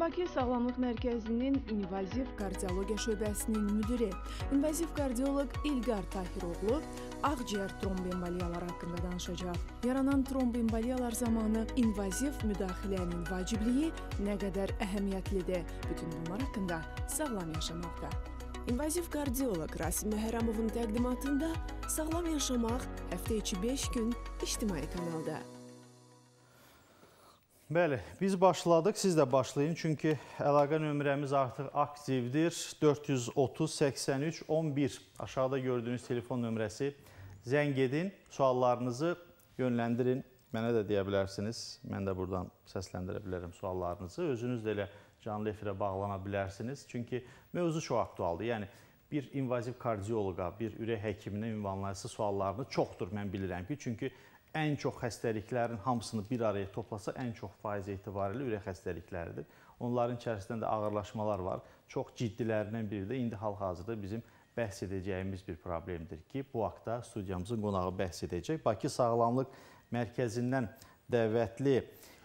Bakı Sağlamlıq Mərkəzinin invaziv kardiologiya şöbəsinin müdiri, invaziv kardioloq İlqar Tahiroğlu ağciyər tromboemboliyalar haqqında danışacaq. Yaranan tromboemboliyalar zamanı invaziv müdaxilənin vacibliyi nə qədər əhəmiyyətlidir? Bütün bunlar haqqında sağlam yaşamaqda. İnvaziv kardioloq Rasim Məhərəmovun təqdimatında Sağlam yaşamaq həftə içi 5 gün ictimai kanalda. Bəli, biz başladıq, siz də başlayın, çünki əlaqə nömrəmiz artıq aktivdir. 430-83-11 aşağıda gördüyünüz telefon nömrəsi. Zəng edin, suallarınızı yönləndirin. Mənə də deyə bilərsiniz, mən də buradan səsləndirə bilərəm suallarınızı. Özünüz də elə canlı efirə bağlana bilərsiniz. Çünki mövzu çox aktualdır. Yəni, bir invaziv kardioloqa, bir ürək həkiminə ünvanlayısı suallarını çoxdur mən bilirəm ki, çünki ən çox xəstəliklərin hamısını bir araya toplasa ən çox faiz etibarilə ürək xəstəlikləridir. Onların içərisində də ağırlaşmalar var. Çox ciddilərindən biri də indi hal-hazırda bizim bəhs edəcəyimiz bir problemdir ki, bu haqda studiyamızın qonağı bəhs edəcək. Bakı Sağlamlıq Mərkəzindən dəvətli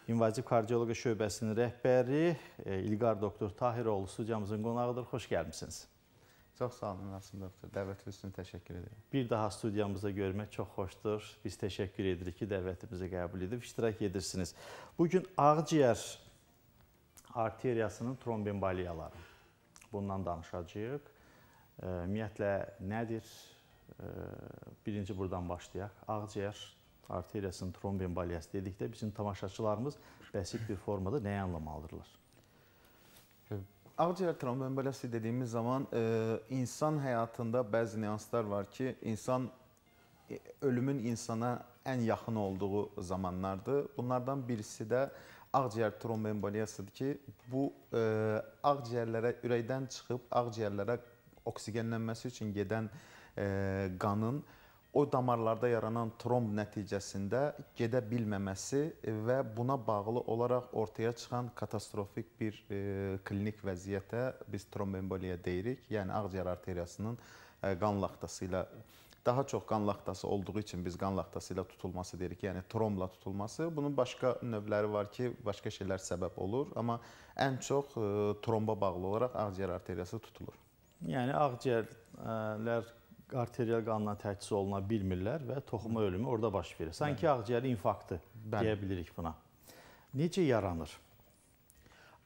İnvaziv Kardiologiya şöbəsinin rəhbəri e, İlqar doktor Tahiroğlu studiyamızın qonağıdır. Xoş gəlmisiniz. Çox sağ olun, Rasim doktor. Dəvətiniz üçün təşəkkür edirəm. Bir daha studiyamızda görmək çox xoşdur. Biz təşəkkür edirik ki, dəvətimizi qəbul edib iştirak edirsiniz. Bugün ağciyər arteriyasının tromboemboliyaları. Bundan danışacağıq. Ümumiyyətlə, nədir? Birinci buradan başlayaq. Ağciyər arteriyasının tromboemboliyası dedikdə bizim tamaşaçılarımız bəsit bir formada nəyə anlamalıdırlar? Ağciyər trombembeliyası dediyimiz zaman e, insan həyatında bəzi nüanslar var ki, insan e, ölümün insana ən yaxın olduğu zamanlardır. Bunlardan birisi də ağciyər trombemboliyasıdır ki, bu e, ağciyərlərə ürəkdən çıxıb ağciyərlərə oksigənlənməsi üçün gedən e, qanın e, o damarlarda yaranan tromb nəticəsində gedə bilməməsi və buna bağlı olaraq ortaya çıxan katastrofik bir e, klinik vəziyyətə biz trombemboliya deyirik. Yəni ağciyər arteriyasının e, qan laxtası ilə daha çox qan laxtası olduğu üçün biz qan laxtası ilə tutulması deyirik. Yəni trombla tutulması. Bunun başqa növləri var ki, başqa şeylər səbəb olur, amma ən çox e, tromba bağlı olaraq ağciyər arteriyası tutulur. Yəni ağciyərlər arterial qanla təchiz oluna bilmirlər və toxuma ölümü orada baş verir. Sanki ağciyər infarktı Bəli. deyə bilərik buna. Necə yaranır?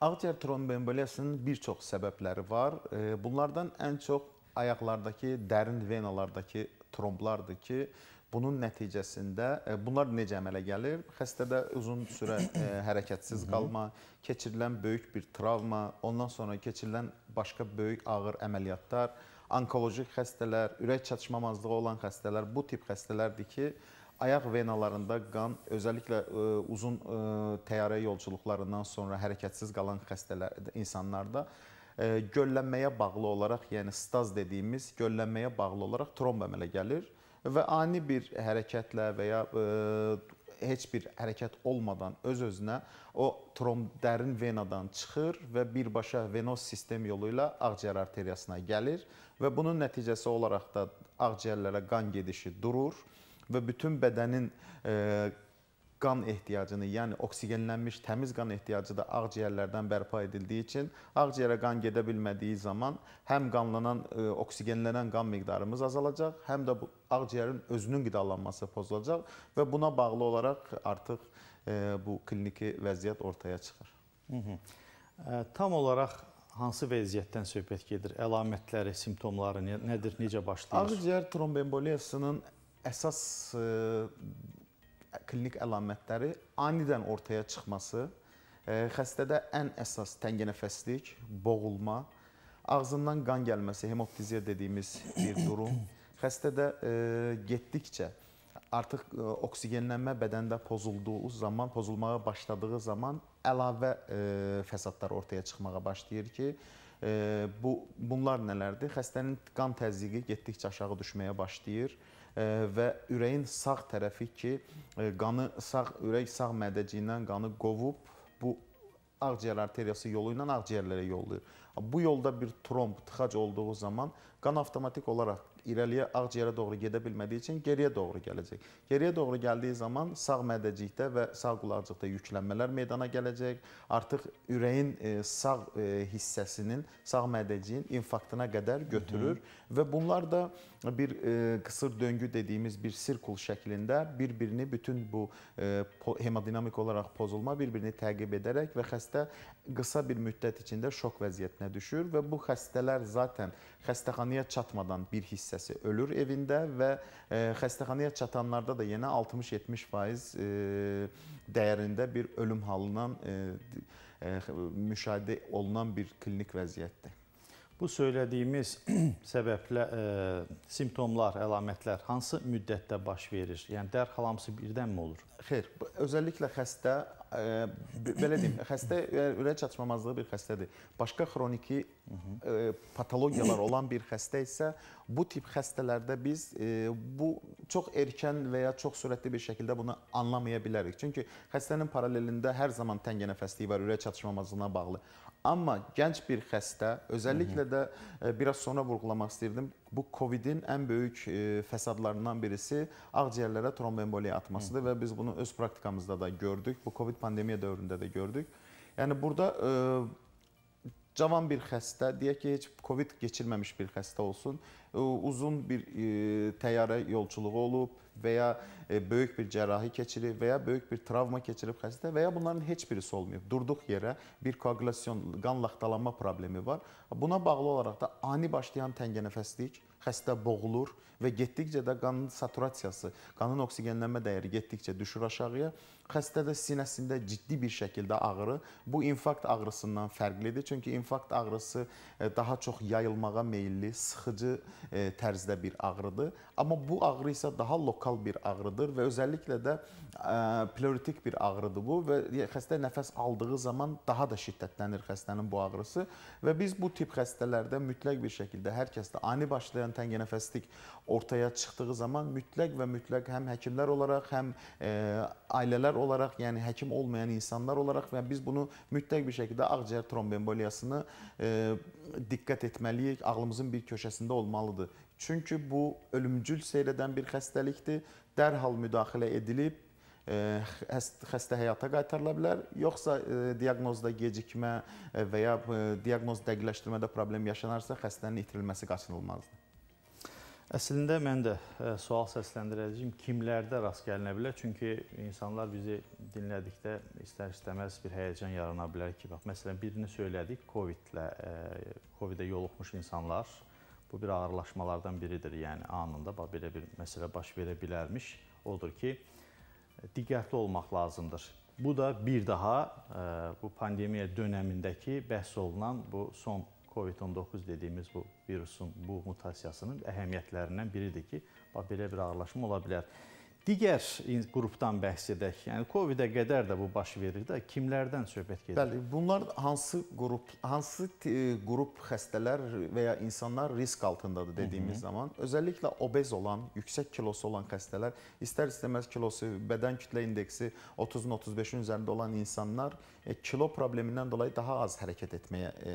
Ağciyər tromboemboliyasının bir çox səbəbləri var. E, bunlardan ən çox ayaqlardakı dərin venalardakı tromblardır ki, bunun nəticəsində e, bunlar necə əmələ gəlir? Xəstədə uzun sürə e, hərəkətsiz qalma, keçirilən böyük bir travma, ondan sonra keçirilən başqa böyük ağır əməliyyatlar, onkoloji xəstələr, ürək çatışmamazlığı olan xəstələr bu tip xəstələrdir ki, ayaq venalarında qan özəlliklə ə, e, uzun ə, e, təyyarə yolculuqlarından sonra hərəkətsiz qalan xəstələr insanlarda ə, e, göllənməyə bağlı olaraq, yəni staz dediyimiz göllənməyə bağlı olaraq tromb əmələ gəlir və ani bir hərəkətlə və ya ə, heç bir hərəkət olmadan öz-özünə o tromb dərin venadan çıxır və birbaşa venoz sistem yolu ilə ağciyər arteriyasına gəlir və bunun nəticəsi olaraq da ağciyərlərə qan gedişi durur və bütün bədənin e, qan ehtiyacını, yəni oksigenlənmiş təmiz qan ehtiyacı da ağciyərlərdən bərpa edildiyi üçün ağciyərə qan gedə bilmədiyi zaman həm qanlanan e, oksigenlənən qan miqdarımız azalacaq, həm də bu ağciyərin özünün qidalanması pozulacaq və buna bağlı olaraq artıq e, bu kliniki vəziyyət ortaya çıxır. Hı -hı. E, tam olaraq hansı vəziyyətdən söhbət gedir? Əlamətləri, simptomları nədir, necə başlayır? Ağciyər trombemboliyasının əsas e, klinik əlamətləri anidən ortaya çıxması e, xəstədə ən əsas təngənəfəslik, boğulma, ağzından qan gəlməsi, hemoptiziya dediyimiz bir durum. Xəstədə e, getdikcə artıq e, oksigənlənmə bədəndə pozulduğu zaman, pozulmağa başladığı zaman əlavə fəsadlar ortaya çıxmağa başlayır ki, bu bunlar nələrdir? Xəstənin qan təzyiqi getdikcə aşağı düşməyə başlayır və ürəyin sağ tərəfi ki, e, qanı sağ ürək sağ mədəciyindən qanı qovub bu ağciyər arteriyası yolu ilə ağciyərlərə yollayır. Bu yolda bir tromb, tıxac olduğu zaman qan avtomatik olaraq irəliyə ağciyərə doğru gedə bilmədiyi üçün geriyə doğru gələcək. Geriyə doğru gəldiyi zaman sağ mədəcikdə və sağ qulaqcıqda yüklənmələr meydana gələcək. Artıq ürəyin e, sağ e, hissəsinin, sağ mədəciyin infarktına qədər götürür Hı -hı. və bunlar da bir e, qısır döngü dediyimiz bir sirkul şəklində bir-birini bütün bu hemodinamik olaraq pozulma bir-birini təqib edərək və xəstə qısa bir müddət içində şok vəziyyətinə düşür və bu xəstələr zaten xəstəxanaya çatmadan bir hissə hissəsi ölür evində və e, xəstəxanaya çatanlarda da yenə 60-70% e, dəyərində bir ölüm halından e, müşahidə olunan bir klinik vəziyyətdir. Bu söylədiyimiz səbəblə ə, simptomlar, əlamətlər hansı müddətdə baş verir? Yəni dərhal hamısı birdənmi olur? Xeyr, özəlliklə xəstə ə, belə deyim, xəstə e, ürək çatışmamazlığı bir xəstədir. Başqa xroniki ə, e, patologiyalar olan bir xəstə isə bu tip xəstələrdə biz ə, e, bu çox erkən və ya çox sürətli bir şəkildə bunu anlamaya bilərik. Çünki xəstənin paralelində hər zaman təngənəfəsliyi var, ürək çatışmamazlığına bağlı. Amma gənc bir xəstə, özəlliklə də e, biraz sonra vurğulamaq istəyirdim. Bu COVID-in ən böyük e, fəsadlarından birisi ağciyərlərə tromboemboliya atmasıdır və biz bunu öz praktikamızda da gördük. Bu COVID pandemiya dövründə də gördük. Yəni burada e, cavan bir xəstə, deyək ki, heç COVID keçirməmiş bir xəstə olsun, uzun bir təyyarə yolculuğu olub, və ya e, böyük bir cərrahi keçirib və ya böyük bir travma keçirib xəstə və ya bunların heç birisi olmayıb. Durduq yerə bir koagulasyon, qan laxtalanma problemi var. Buna bağlı olaraq da ani başlayan təngənəfəslik, xəstə boğulur və getdikcə də qanın saturasiyası, qanın oksigenlənmə dəyəri getdikcə düşür aşağıya Xəstədə sinəsində ciddi bir şəkildə ağrı bu infarkt ağrısından fərqlidir. Çünki infarkt ağrısı e, daha çox yayılmağa meylli, sıxıcı e, tərzdə bir ağrıdır. Amma bu ağrı isə daha lokal bir ağrıdır və özəlliklə də e, pleuritik bir ağrıdır bu və xəstə nəfəs aldığı zaman daha da şiddətlənir xəstənin bu ağrısı və biz bu tip xəstələrdə mütləq bir şəkildə hər kəsdə ani başlayan təngənəfəslik ortaya çıxdığı zaman mütləq və mütləq həm həkimlər olaraq, həm e, ailələr olaraq, yəni həkim olmayan insanlar olaraq və biz bunu mütləq bir şəkildə ağciyər trombemboliyasını e, diqqət etməliyik, ağlımızın bir köşəsində olmalıdır. Çünki bu ölümcül seyrədən bir xəstəlikdir. Dərhal müdaxilə edilib e, xəstə həyata qaytarıla bilər, yoxsa e, diaqnozda gecikmə e, və ya diaqnoz dəqiqləşdirmədə problem yaşanarsa, xəstənin itirilməsi qaçınılmazdır. Əslində mən də e, sual səsləndirəcəyim kimlərdə rast gəlinə bilər? Çünki insanlar bizi dinlədikdə istər-istəməz bir həyəcan yarana bilər ki, bax məsələn birini söylədik, COVID-lə e, COVID-ə yoluxmuş insanlar bu bir ağırlaşmalardan biridir. Yəni anında bax belə bir məsələ baş verə bilərmiş. Odur ki, diqqətli olmaq lazımdır. Bu da bir daha e, bu pandemiya dövründəki bəhs olunan bu son COVID-19 dediyimiz bu virusun bu mutasiyasının əhəmiyyətlərindən biridir ki, bax belə bir ağırlaşma ola bilər. Digər qrupdan bəhs edək. Yəni COVID-ə qədər də bu baş verir də kimlərdən söhbət gedir? Bəli, bunlar hansı qrup, hansı e, qrup xəstələr və ya insanlar risk altındadır dediyimiz Hı -hı. zaman, özəlliklə obez olan, yüksək kilosu olan xəstələr, istər istəməz kilosu, bədən kütlə indeksi 30-35-in üzərində olan insanlar E, kilo problemindən dolayı daha az hərəkət etməyə e,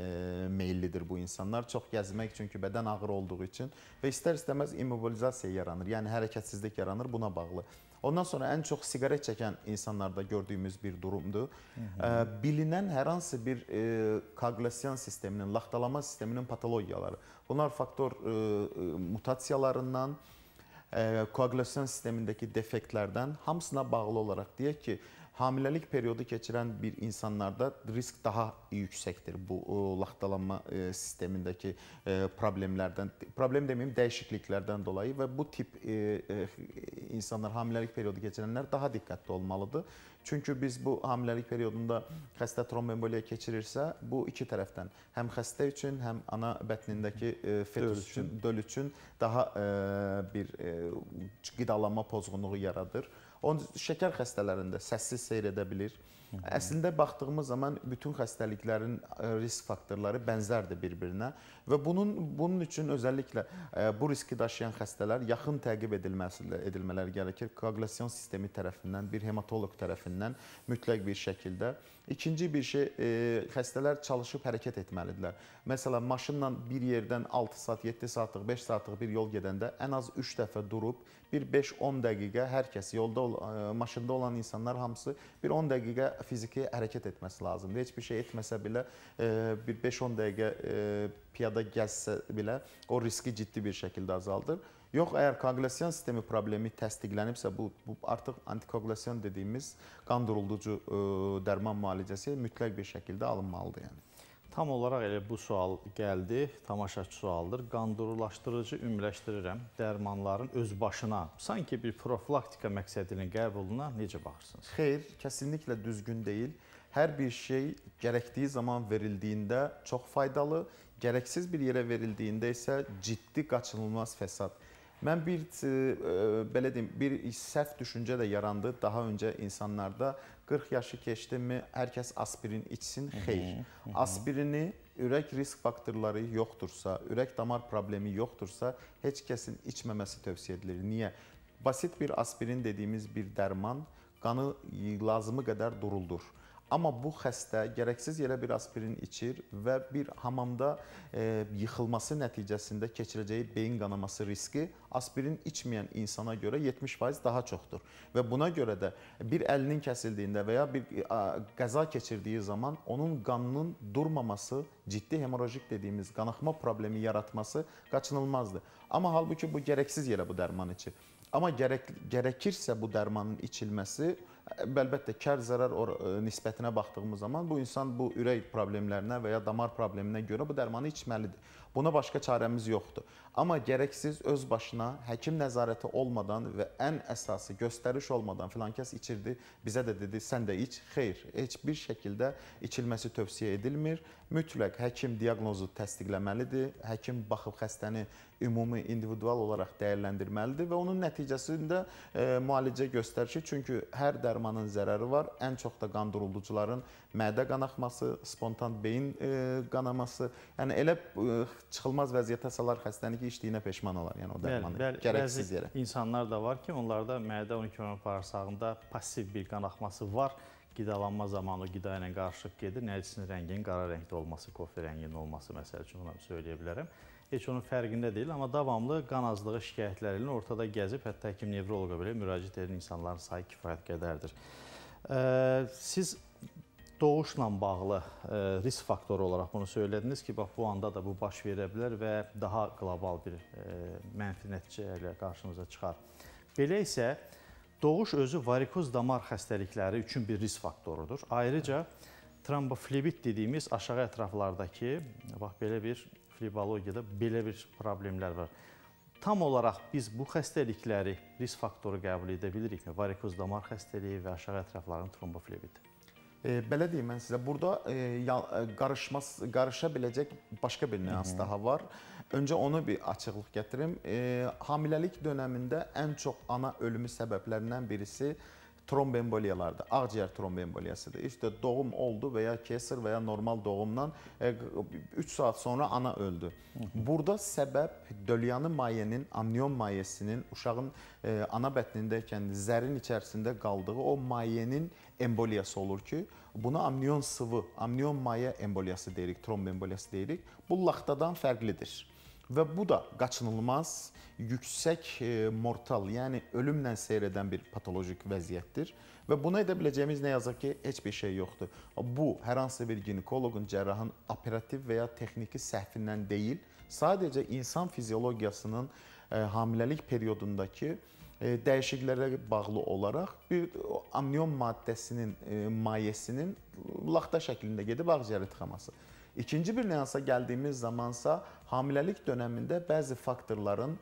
meyllidir bu insanlar. Çox gəzmək çünki bədən ağır olduğu üçün və istər-istəməz immobilizasiya yaranır. Yəni hərəkətsizlik yaranır buna bağlı. Ondan sonra ən çox siqaret çəkən insanlarda gördüyümüz bir durumdur. Hı -hı. E, bilinən hər hansı bir e, koqulasiyan sisteminin, laxtalama sisteminin patologiyaları. Bunlar faktor e, e mutasiyalarından, e, koqulasiyan sistemindəki defektlərdən hamısına bağlı olaraq deyək ki, hamilelik periodu keçirən bir insanlarda risk daha yüksəkdir bu laxtalanma e, sistemindəki e, problemlərdən, problem deməyim, dəyişikliklərdən dolayı və bu tip e, insanlar hamiləlik periodu keçirənlər daha diqqətli olmalıdır. Çünki biz bu hamiləlik periodunda xəstə trombemboliya keçirirsə, bu iki tərəfdən həm xəstə üçün, həm ana bətnindəki fetus üçün, döl üçün daha bir qidalanma pozğunluğu yaradır. Onun şəkər xəstələrində səssiz seyr edə bilir. Əslində baxdığımız zaman bütün xəstəliklərin e, risk faktorları bənzərdir bir-birinə və bunun bunun üçün özəlliklə e, bu riski daşıyan xəstələr yaxın təqib edilməsi edilmələri gərəkir. Koaqulasiyon sistemi tərəfindən, bir hematoloq tərəfindən mütləq bir şəkildə. İkinci bir şey, e, xəstələr çalışıb hərəkət etməlidirlər. Məsələn, maşınla bir yerdən 6 saat, 7 saatlıq, 5 saatlıq bir yol gedəndə ən az 3 dəfə durub bir 5-10 dəqiqə hər kəs yolda e, maşında olan insanlar hamısı bir 10 dəqiqə fiziki hərəkət etməsi lazımdır. Heç bir şey etməsə belə e, bir 5-10 dəqiqə e, piyada gəzsə belə o riski ciddi bir şəkildə azaldır. Yox, əgər koaqülyasiyan sistemi problemi təsdiqlənibsə, bu, bu artıq antikoaqülyasiyan dediyimiz qan durulducu ə, dərman müalicəsi mütləq bir şəkildə alınmalıdır, yəni. Tam olaraq elə bu sual gəldi, tamaşaçı sualdır. Qandurlaşdırıcı ümumiləşdirirəm dərmanların öz başına, sanki bir profilaktika məqsədinin qəbuluna necə baxırsınız? Xeyr, kəsinliklə düzgün deyil. Hər bir şey gərəkdiyi zaman verildiyində çox faydalı, gərəksiz bir yerə verildiyində isə ciddi qaçınılmaz fəsad Mən bir ə, e, e, belə deyim, bir səhv düşüncə də yarandı. Daha öncə insanlarda 40 yaşı keçdimi hər kəs aspirin içsin? Xeyr. Aspirini ürək risk faktorları yoxdursa, ürək damar problemi yoxdursa, heç kəsin içməməsi tövsiyə edilir. Niyə? Basit bir aspirin dediyimiz bir dərman qanı lazımı qədər duruldur. Amma bu xəstə gərəksiz yerə bir aspirin içir və bir hamamda e, yıxılması nəticəsində keçirəcəyi beyin qanaması riski aspirin içməyən insana görə 70% daha çoxdur. Və buna görə də bir əlinin kəsildiyində və ya bir e, qəza keçirdiyi zaman onun qanının durmaması, ciddi hemorajik dediyimiz qanaxma problemi yaratması qaçınılmazdır. Amma halbuki bu gərəksiz yerə bu dərman içir. Amma gərək, gərəkirsə bu dərmanın içilməsi Əlbəttə kar zərər e, nisbətinə baxdığımız zaman bu insan bu ürək problemlərinə və ya damar probleminə görə bu dərmanı içməlidir. Buna başqa çarəmiz yoxdur. Amma gərəksiz öz başına həkim nəzarəti olmadan və ən əsası göstəriş olmadan filankəs içirdi, bizə də dedi sən də iç. Xeyr, heç bir şəkildə içilməsi tövsiyə edilmir. Mütləq həkim diaqnozu təsdiqləməlidir. Həkim baxıb xəstəni ümumi individual olaraq dəyərləndirməlidir və onun nəticəsində e, müalicə göstərişi, çünki hər dərmanın zərəri var. Ən çox da qandırıcıların mədə qanaxması, spontan beyin e, qanaması, yəni elə e, çıxılmaz vəziyyətə salar xəstəni ki, içdiyinə peşman olar. Yəni o dərmanı bəli, bəli, gərəksiz yerə. İnsanlar da var ki, onlarda mədə 12 mm bağırsağında passiv bir qan axması var. Qidalanma zamanı qida ilə qarışıq gedir. Nəcisin rənginin qara rəngdə olması, kofe rənginin olması məsəl üçün ona söyləyə bilərəm. Heç onun fərqində deyil, amma davamlı qan azlığı şikayətləri ilə ortada gəzib, hətta həkim nevroloqa belə müraciət edən insanların sayı kifayət qədərdir. Siz doğuşla bağlı e, risk faktoru olaraq bunu söylədiniz ki, bax bu anda da bu baş verə bilər və daha qlobal bir e, mənfi nəticə ilə qarşımıza çıxar. Belə isə doğuş özü varikoz damar xəstəlikləri üçün bir risk faktorudur. Ayrıca tromboflebit dediyimiz aşağı ətraflardakı bax belə bir flebologiyada belə bir problemlər var. Tam olaraq biz bu xəstəlikləri risk faktoru qəbul edə bilirikmi? Varikoz damar xəstəliyi və aşağı ətrafların tromboflebiti. E, belə deyim mən sizə, burada e, e, qarışmaz qarışa biləcək başqa bir nüans daha var. Öncə onu bir açıqlıq gətirim. E, hamiləlik dövründə ən çox ana ölümü səbəblərindən birisi trombemboliyalardır. Ağciyər trombemboliyasıdır. İşte doğum oldu və ya kesir və ya normal doğumdan 3 e, saat sonra ana öldü. Burada səbəb dölyanı mayenin, amniyon mayesinin uşağın e, ana bətnindəykən zərin içərisində qaldığı o mayenin emboliyası olur ki, buna amnion sıvı, amnion maya emboliyası deyirik, tromboemboliyası deyirik. Bu laktadan fərqlidir. Və bu da qaçınılmaz, yüksək e, mortal, yəni ölümlə seyr edən bir patolojik vəziyyətdir. Və buna edə biləcəyimiz nə yazıq ki, heç bir şey yoxdur. Bu, hər hansı bir ginekoloqun, cərrahın operativ və ya texniki səhvindən deyil, sadəcə insan fiziologiyasının e, hamiləlik periodundakı e, E, dəyişikliklərə bağlı olaraq bir amnion maddəsinin e, mayesinin laxta şəklində gedib ağciyər itixaması. İkinci bir nüansa gəldiyimiz zamansa hamiləlik dönəmində bəzi faktorların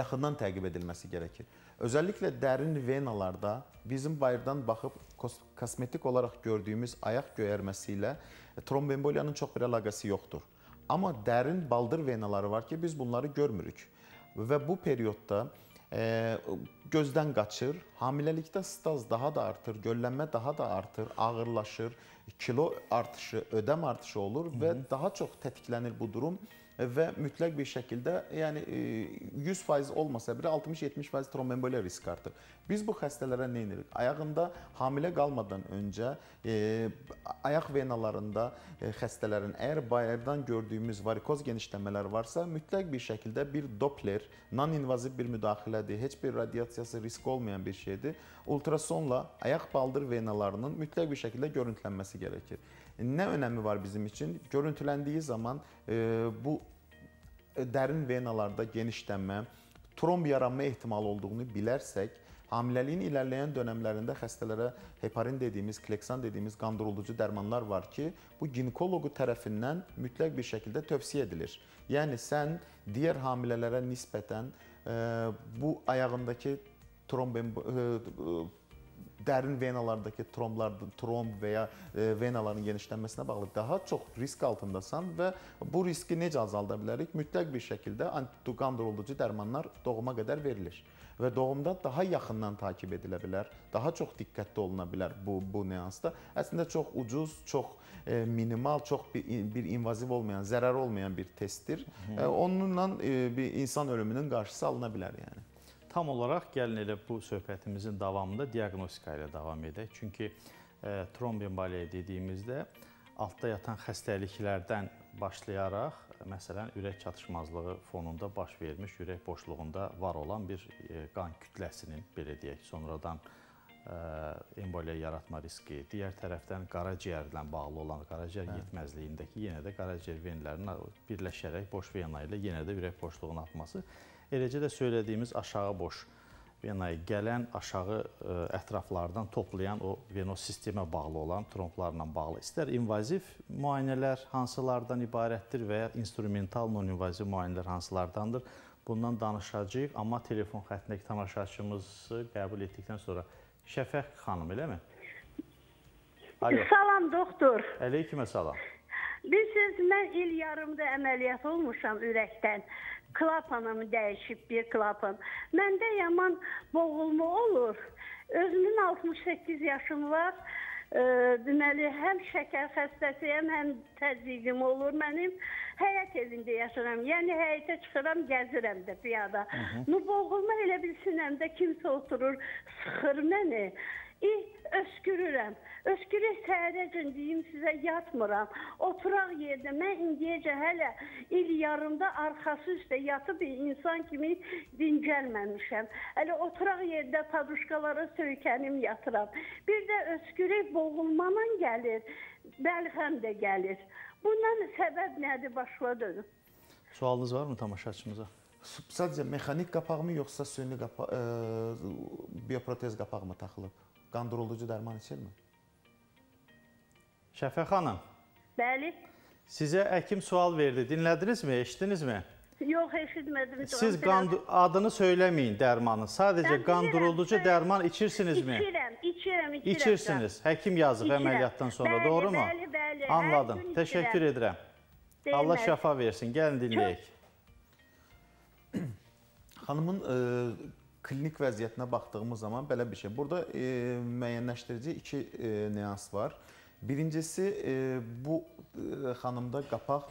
yaxından təqib edilməsi gərəkir. Özəlliklə dərin venalarda bizim bayırdan baxıb kosmetik olaraq gördüyümüz ayaq göyərməsi ilə e, trombemboliyanın çox bir əlaqəsi yoxdur. Amma dərin baldır venaları var ki, biz bunları görmürük. Və bu periodda gözdən qaçır. Hamiləlikdə staz daha da artır, göllənmə daha da artır, ağırlaşır, kilo artışı, ödəm artışı olur və Hı -hı. daha çox tətiklənir bu durum və mütləq bir şəkildə, yəni 100% e, olmasa belə 60-70% trombemboliya risk artır. Biz bu xəstələrə nə edirik? Ayağında hamilə qalmadan öncə e, ayaq venalarında e, xəstələrin əgər bayırdan gördüyümüz varikoz genişləmələr varsa, mütləq bir şəkildə bir Doppler, non-invaziv bir müdaxilədir, heç bir radiasiyası risk olmayan bir şeydir. Ultrasonla ayaq baldır venalarının mütləq bir şəkildə görüntülənməsi gerekir. E, Nə önəmi var bizim üçün? Görüntüləndiyi zaman e, bu dərin venalarda genişlənmə, tromb yaranma ehtimalı olduğunu bilərsək, hamiləliyin ilerleyen dönemlerinde xəstələrə heparin dediğimiz, kleksan dediğimiz qandırıcı dərmanlar var ki, bu ginekoloqu tərəfindən mütləq bir şəkildə tövsiyə edilir. Yəni sən digər hamilələrə nisbətən ə, e, bu ayağındakı trombin ə, dərin venalardakı tromblar, tromb və ya e, venaların genişlənməsinə bağlı daha çox risk altındasan və bu riski necə azalda bilərik? Mütləq bir şəkildə antiqan durulucu dərmanlar doğuma qədər verilir və doğumda daha yaxından takib edilə bilər, daha çox diqqətli oluna bilər bu bu nüansda. Əslində çox ucuz, çox e, minimal, çox bir, bir invaziv olmayan, zərər olmayan bir testdir. E, onunla e, bir insan ölümünün qarşısı alına bilər yəni. Tam olaraq gəlin elə bu söhbətimizin davamında diaqnostika ilə davam edək. Çünki e, tromboemboliya dediyimizdə altda yatan xəstəliklərdən başlayaraq, məsələn, ürək çatışmazlığı fonunda baş vermiş ürək boşluğunda var olan bir e, qan kütləsinin belə deyək, sonradan e, emboliya yaratma riski, digər tərəfdən qaraciyərlə bağlı olan qaraciyər hə. yetməzliyindəki yenə də qaraciyər venlərinin birləşərək boş vena ilə yenə də ürək boşluğunun artması Eləcə də söylədiyimiz aşağı boş venaya yəni gələn aşağı e, ətraflardan toplayan o venos sistemə bağlı olan tromblarla bağlı istər invaziv müayinələr hansılardan ibarətdir və ya instrumental non-invaziv müayinələr hansılardandır. Bundan danışacağıq, amma telefon xəttindəki tamaşaçımızı qəbul etdikdən sonra Şəfəq xanım, eləmi? Alo. Salam doktor. Əleykümə salam. Bilirsiniz, mən il yarımda əməliyyat olmuşam ürəkdən klapanım dəyişib bir klapan. Məndə yaman boğulma olur. Özümün 68 yaşım var. E, deməli həm şəkər xəstəsiyəm, həm təzyiqim olur mənim. Həyat evində yaşayıram. Yəni həyətə çıxıram, gəzirəm də piyada. Bu boğulma elə bilsinəm də kimsə oturur, sıxır məni. İh, öskürürəm. Öskürək səhərəcən deyim sizə yatmıram. Oturaq yerdə mən indiyəcə hələ il yarımda arxası üstə yatıb insan kimi dincəlməmişəm. Hələ oturaq yerdə paduşkalara söykənim yatıram. Bir də öskürək boğulmadan gəlir, bəlxəm də gəlir. Bundan səbəb nədir başa dönüm? Sualınız varmı tamaşaçımıza? Sadəcə mexanik qapaqmı yoxsa süni qapaq, e, bioprotez qapaqmı taxılıb? qandırıcı dərman içirmi? Şəfə xanım. Bəli. Sizə həkim sual verdi. Dinlədinizmi, eşitdinizmi? Yox, eşitmədim. Siz qand adını söyləməyin dərmanı. Sadəcə Dən qandırıcı dərman içirsinizmi? İçirəm, içirəm, içirəm. İçirsiniz. Həkim yazıb içirəm. əməliyyatdan sonra, bəli, doğrumu? Bəli, bəli. Anladım. Təşəkkür içirəm. edirəm. Deyilmə. Allah şəfa versin. Gəlin dinləyək. Xanımın e, klinik vəziyyətinə baxdığımız zaman belə bir şey. Burada e, müəyyənləşdirici iki e, nüans var. Birincisi e, bu e, xanımda qapaq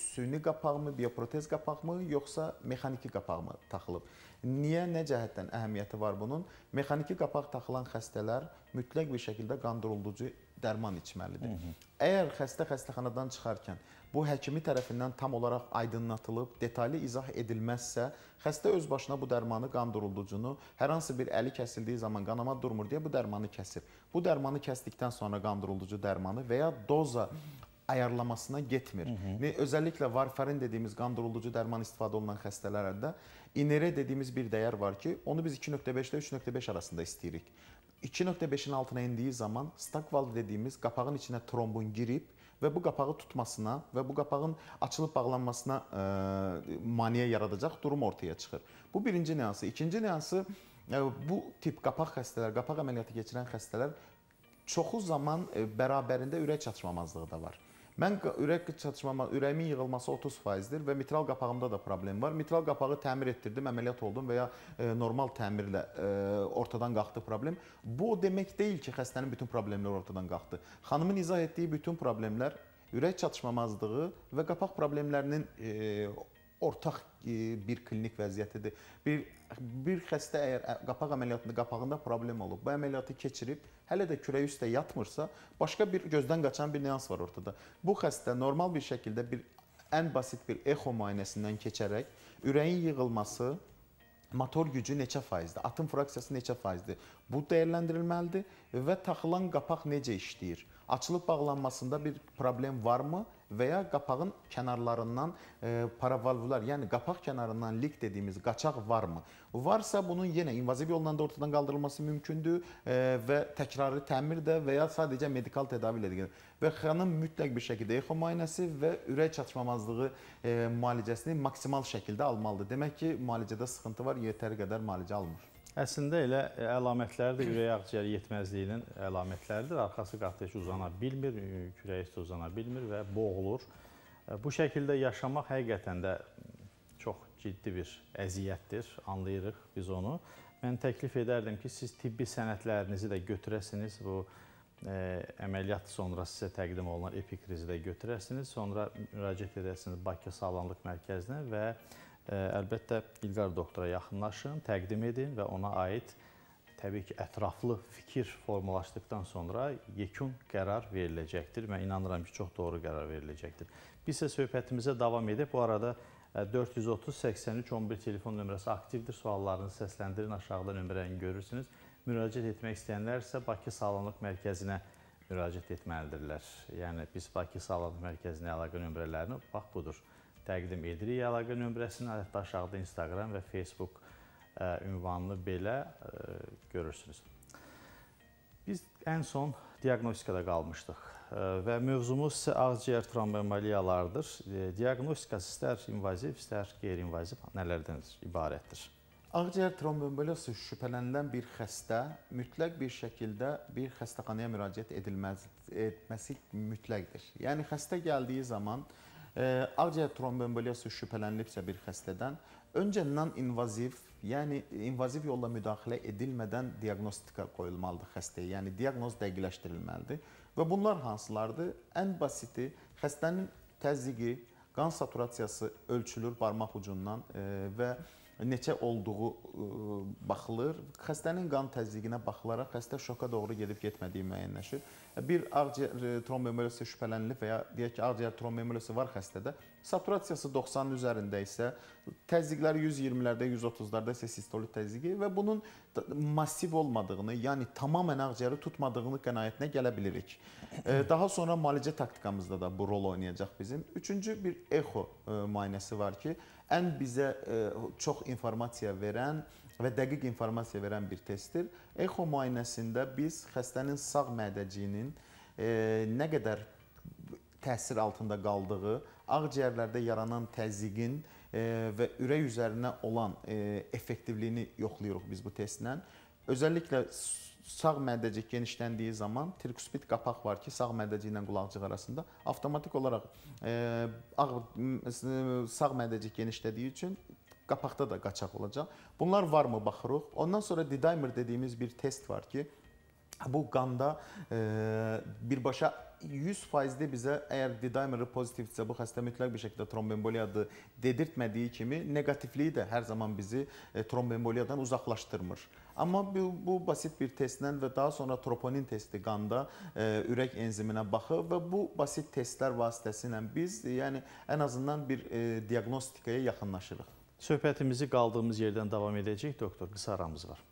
süni qapaqmı, bioprotez qapaqmı, yoxsa mexaniki qapaqmı taxılıb? Niyə, nə cəhətdən əhəmiyyəti var bunun? Mexaniki qapaq taxılan xəstələr mütləq bir şəkildə qandırıldırıcı dərman içməlidir. Hı -hı. Əgər xəstə xəstəxanadan çıxarkən bu həkimi tərəfindən tam olaraq aydınlatılıb, detallı izah edilməzsə, xəstə öz başına bu dərmanı qan durulducunu, hər hansı bir əli kəsildiyi zaman qanama durmur deyə bu dərmanı kəsir. Bu dərmanı kəsdikdən sonra qan durulducu dərmanı və ya doza ayarlamasına getmir. Hı -hı. Və özəlliklə varfarin dediyimiz qandırılıcı dərman istifadə olunan xəstələrdə inere dediyimiz bir dəyər var ki, onu biz 2.5-də 3.5 arasında istəyirik. 2.5-in altına endiyi zaman stakval dediyimiz qapağın içinə trombun girib və bu qapağı tutmasına və bu qapağın açılıb bağlanmasına ə, e, maneə yaradacaq durum ortaya çıxır. Bu birinci nüansı. İkinci nüansı e, bu tip qapaq xəstələr, qapaq əməliyyatı keçirən xəstələr çoxu zaman e, bərabərində ürək çatışmamazlığı da var. Mən ürək çatışmama, ürəyimin yığılması 30%-dir və mitral qapağımda da problem var. Mitral qapağı təmir etdirdim, əməliyyat oldum və ya e, normal təmirlə e, ortadan qalxdı problem. Bu o demək deyil ki, xəstənin bütün problemləri ortadan qalxdı. Xanımın izah etdiyi bütün problemlər ürək çatışmamazlığı və qapaq problemlərinin e, ortaq e, bir klinik vəziyyətidir. Bir bir xəstə əgər qapaq əməliyyatında qapağında problem olub, bu əməliyyatı keçirib, hələ də kürəyi üstə yatmırsa, başqa bir gözdən qaçan bir nüans var ortada. Bu xəstə normal bir şəkildə bir ən basit bir echo müayinəsindən keçərək ürəyin yığılması motor gücü neçə faizdir, atım fraksiyası neçə faizdir? Bu dəyərləndirilməlidir və taxılan qapaq necə işləyir? Açılıb bağlanmasında bir problem varmı və ya qapağın kənarlarından e, paravalvular, yəni qapaq kənarından lik dediyimiz qaçaq varmı? Varsa bunun yenə invaziv yolla da ortadan qaldırılması mümkündür e, və təkrarlı təmir də və ya sadəcə medikal tədavi ilə də və xanım mütləq bir şəkildə exo müayinəsi və ürək çatışmamazlığı e, müalicəsini maksimal şəkildə almalıdır. Demək ki, müalicədə sıxıntı var, yetəri qədər müalicə almır. Əslində elə e, əlamətləri də ürək ağciyər yetməzliyinin əlamətləridir. Arxası qatlayıcı uzana bilmir, kürəyi üstə uzana bilmir və boğulur. E, bu şəkildə yaşamaq həqiqətən də çox ciddi bir əziyyətdir, anlayırıq biz onu. Mən təklif edərdim ki, siz tibbi sənədlərinizi də götürəsiniz, bu ə, e, əməliyyat sonra sizə təqdim olunan epikrizi də götürəsiniz, sonra müraciət edəsiniz Bakı Sağlamlıq Mərkəzinə və əlbəttə İlqar doktora yaxınlaşın, təqdim edin və ona aid təbii ki, ətraflı fikir formalaşdıqdan sonra yekun qərar veriləcəkdir. Mən inanıram ki, çox doğru qərar veriləcəkdir. Biz isə söhbətimizə davam edib. Bu arada 430-83-11 e, telefon nömrəsi aktivdir. Suallarınızı səsləndirin, aşağıda nömrəni görürsünüz. Müraciət etmək istəyənlər isə Bakı Sağlamlıq Mərkəzinə müraciət etməlidirlər. Yəni, biz Bakı Sağlamlıq Mərkəzinə əlaqə nömrələrini, bax budur, 430-83-11 təqdim edirik. Əlaqə nömrəsini hətta aşağıda Instagram və Facebook e, ünvanını belə e, görürsünüz. Biz ən son diaqnostikada qalmışdıq e, və mövzumuz ağciyər trombomaliyalardır. Diaqnostika istər invaziv, istər qeyri-invaziv nələrdən ibarətdir? Ağciyər trombombaliyası şübhələnilən bir xəstə mütləq bir şəkildə bir xəstəxanaya müraciət edilməz etməsi mütləqdir. Yəni xəstə gəldiyi zaman Ağciyər trombemboliyası şübhələnilibsə bir xəstədən öncəndən invaziv, yəni invaziv yolla müdaxilə edilmədən diaqnostika qoyulmalıdır xəstəyə. Yəni diaqnoz dəqiqləşdirilməlidir. Və bunlar hansılardır? Ən basiti xəstənin təzyiqi, qan saturasiyası ölçülür barmaq ucundan e, və neçə olduğu baxılır. Xəstənin qan təzyiqinə baxılaraq xəstə şoka doğru gedib getmədiyi müəyyənləşir. E, bir ağciyər trombemolisi şübhələnilib və ya deyək ki, ağciyər trombemolisi var xəstədə. Saturasiyası 90-ın üzərində isə təzyiqlər 120-lərdə, 130-larda isə sistolit təzyiqi və bunun massiv olmadığını, yəni tamamilə ağciyəri tutmadığını qənaətinə gələ bilərik. E, daha sonra müalicə taktikamızda da bu rol oynayacaq bizim. Üçüncü bir echo müayinəsi var ki, ən bizə ə, e, çox informasiya verən və dəqiq informasiya verən bir testdir. Echo müayinəsində biz xəstənin sağ mədəciyinin ə, e, nə qədər təsir altında qaldığı, ağciyərlərdə yaranan təzyiqin e, və ürək üzərinə olan effektivliyini yoxlayırıq biz bu testlə. Özəlliklə sağ mədəcik genişləndiyi zaman trikospit qapaq var ki, sağ mədəcik ilə qulaqcıq arasında avtomatik olaraq e, ağ, sağ mədəcik genişlədiyi üçün qapaqda da qaçaq olacaq. Bunlar varmı baxırıq. Ondan sonra didimer dediyimiz bir test var ki, bu qanda e, birbaşa 100%-də bizə əgər D-dimery pozitivdirsə, bu xəstə mütləq bir şəkildə trombemboliyadır dedirtmədiyi kimi negativliyi də hər zaman bizi e, trombemboliyadan uzaqlaşdırmır. Amma bu, bu basit bir testlə və daha sonra troponin testi qanda e, ürək enziminə baxır və bu basit testlər vasitəsilə biz yəni ən azından bir e, diaqnostikaya yaxınlaşırıq. Söhbətimizi qaldığımız yerdən davam edəcək doktor. Qısa aramız var.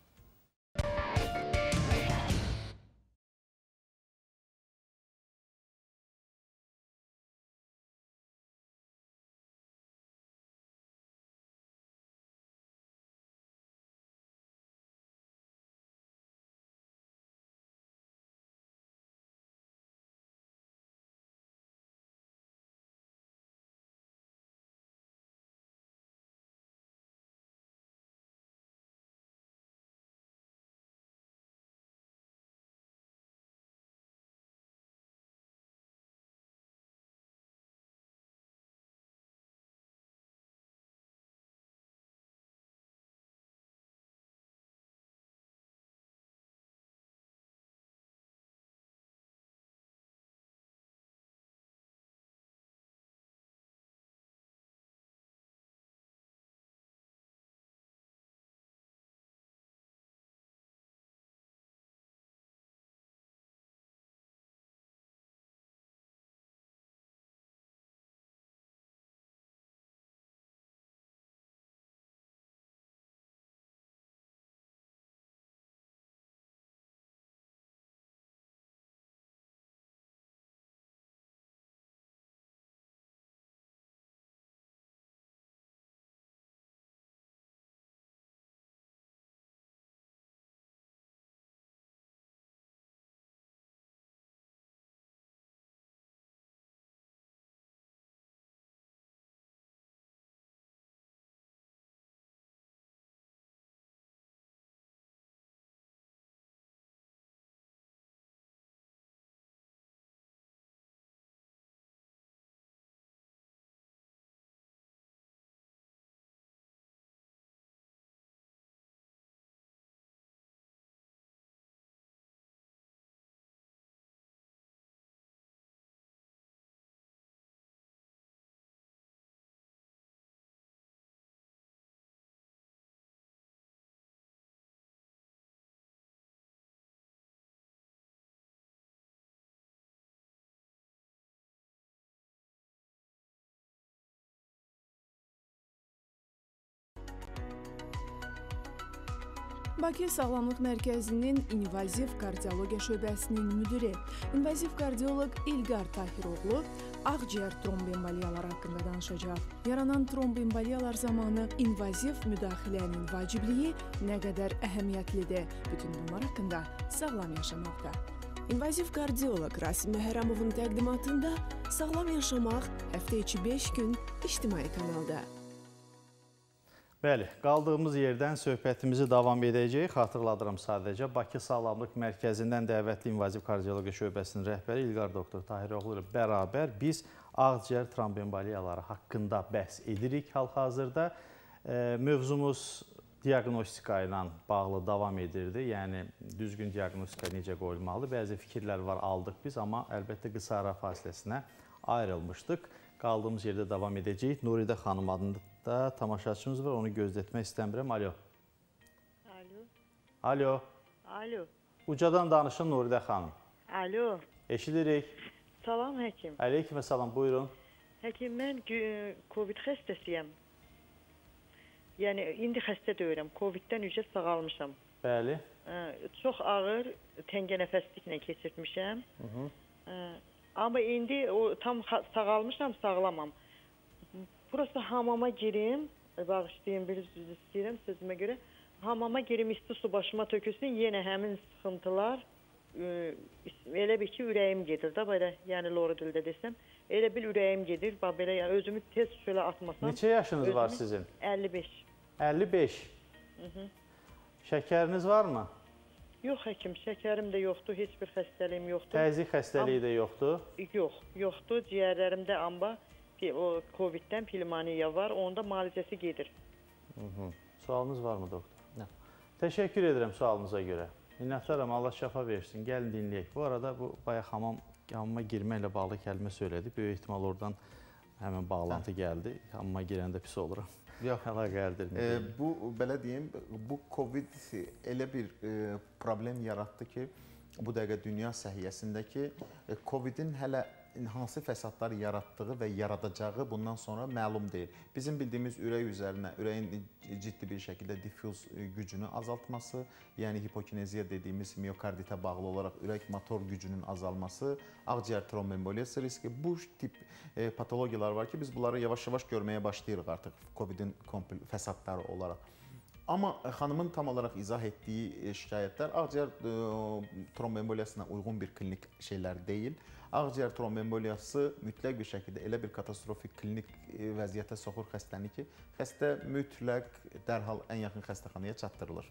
Bakı Sağlamlıq Mərkəzinin invaziv kardiologiya şöbəsinin müdiri, invaziv kardioloq İlqar Tahiroğlu ağciyər tromboemboliyalar haqqında danışacaq. Yaranan tromboemboliyalar zamanı invaziv müdaxilənin vacibliyi nə qədər əhəmiyyətlidir? Bütün bunlar haqqında sağlam yaşamaqda. İnvaziv kardioloq Rasim Məhərəmovun təqdimatında Sağlam yaşamaq həftə içi 5 gün ictimai kanalda. Bəli, qaldığımız yerdən söhbətimizi davam edəcəyik. Xatırladıram sadəcə, Bakı Sağlamlıq Mərkəzindən dəvətli invaziv kardiologiya şöbəsinin rəhbəri İlqar doktor Tahir oğlu ilə bərabər biz ağciyər trombembaliyaları haqqında bəhs edirik hal-hazırda. Mövzumuz diaqnostika ilə bağlı davam edirdi. Yəni düzgün diaqnostika necə qoyulmalı? Bəzi fikirlər var, aldıq biz, amma əlbəttə qısa ara fasiləsinə ayrılmışdıq. Qaldığımız yerdə davam edəcəyik. Nuridə xanım adında da tamaşaçımız var, onu gözlətmək istəmirəm. Alo. Alo. Alo. Alo. Ucadan danışın Nuridə xanım. Alo. Eşidirik. Salam həkim. Əleykümə salam, buyurun. Həkim, mən e, COVID xəstəsiyəm. Yəni, indi xəstə deyirəm. COVID-dən ücret sağalmışam. Bəli. E, çox ağır təngənəfəsliklə keçirtmişəm. Hı -hı. E, amma indi o, tam sağalmışam, sağlamam. Prosta hamama girim, e, bağışlayın, bir düz istəyirəm sözümə görə. Hamama girim, isti su başıma tökülsün, yenə həmin sıxıntılar ə, e, elə bir ki, ürəyim gedir də belə, yəni lora dildə desəm, elə bil ürəyim gedir, bax belə yəni özümü tez şölə atmasam. Neçə yaşınız var sizin? 55. 55. Hı -hı. Şəkəriniz varmı? Yox həkim, şəkərim də yoxdur, heç bir xəstəliyim yoxdur. Təzyiq xəstəliyi Am də yoxdur? Yox, yoxdur. Ciyərlərimdə amba o COVID-dən pnevmoniya var, onda müalicəsi gedir. Hı -hı. Sualınız varmı doktor? Nə? Təşəkkür edirəm sualınıza görə. Minnətdaram, Allah şəfa versin. Gəlin dinləyək. Bu arada bu bayaq hamam hamama girməklə bağlı kəlmə söylədi. Böyük ehtimal oradan həmin bağlantı Hə. gəldi. Hamama girəndə pis oluram. Yox. Əlaqədir. E, bu belə deyim, bu Covid elə bir e, problem yaratdı ki, bu dəqiqə dünya səhiyyəsindəki e, Covid-in hələ hansı fəsadlar yaratdığı və yaradacağı bundan sonra məlum deyil. Bizim bildiyimiz ürək üzərinə, ürəyin ciddi bir şəkildə diffüz e, gücünü azaltması, yəni hipokineziya dediyimiz miokarditə bağlı olaraq ürək motor gücünün azalması, ağciyər trombemboliyası riski, bu tip e, patologiyalar var ki, biz bunları yavaş-yavaş görməyə başlayırıq artıq COVID-in fəsadları olaraq. Amma e, xanımın tam olaraq izah etdiyi şikayətlər ağciyər trombemboliyasına uyğun bir klinik şeylər deyil. Ağciyər trombemboliyası mütləq bir şəkildə elə bir katastrofik klinik e, vəziyyətə soxur xəstəni ki, xəstə mütləq dərhal ən yaxın xəstəxanaya çatdırılır.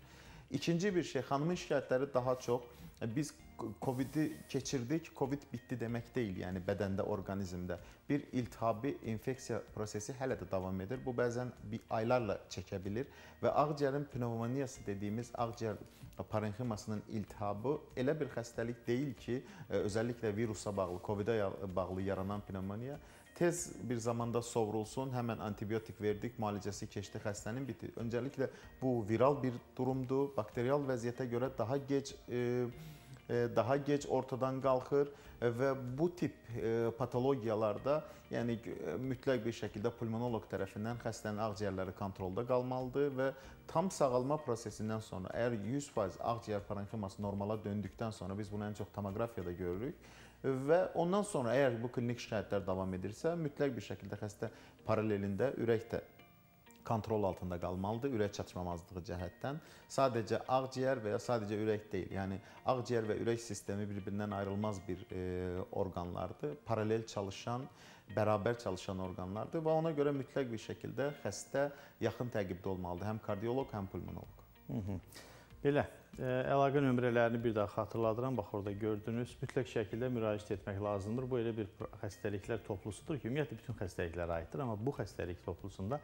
İkinci bir şey, xanımın şikayətləri daha çox e, biz COVID-i keçirdik, COVID bitdi demək deyil, yəni bədəndə, orqanizmdə. Bir iltihabi infeksiya prosesi hələ də davam edir. Bu bəzən bir aylarla çəkə bilir və ağciyərin pnevmoniyası dediyimiz ağciyər parenximasının iltihabı elə bir xəstəlik deyil ki, e, özəlliklə virusa bağlı, COVID-ə bağlı yaranan pnevmoniya tez bir zamanda sovrulsun, həmən antibiotik verdik, müalicəsi keçdi xəstənin bitti. Öncəliklə bu viral bir durumdur. Bakterial vəziyyətə görə daha gec e, e daha gec ortadan qalxır və bu tip e, patologiyalarda, yəni e, mütləq bir şəkildə pulmonoloq tərəfindən xəstənin ağciyərləri kontrolda qalmalıdır və tam sağalma prosesindən sonra əgər 100% ağciyər parenximası normala döndükdən sonra biz bunu ən çox tomoqrafiyada görürük və ondan sonra əgər bu klinik şikayətlər davam edirsə, mütləq bir şəkildə xəstə paralelində ürək də kontrol altında qalmalıdır ürək çatışmamazlığı cəhətdən. Sadəcə ağciyər və ya sadəcə ürək deyil. Yəni ağciyər və ürək sistemi bir-birindən ayrılmaz bir e, orqanlardır. Paralel çalışan, bərabər çalışan orqanlardır və ona görə mütləq bir şəkildə xəstə yaxın təqibdə olmalıdır, həm kardioloq, həm pulmonoloq. Hı -hı. Belə, ə, e, əlaqə nömrələrini bir daha xatırladıram. Bax orada gördünüz. Mütləq şəkildə müraciət etmək lazımdır. Bu elə bir xəstəliklər toplusudur ki, ümumiyyətlə bütün xəstəliklərə aiddir, amma bu xəstəlik toplusunda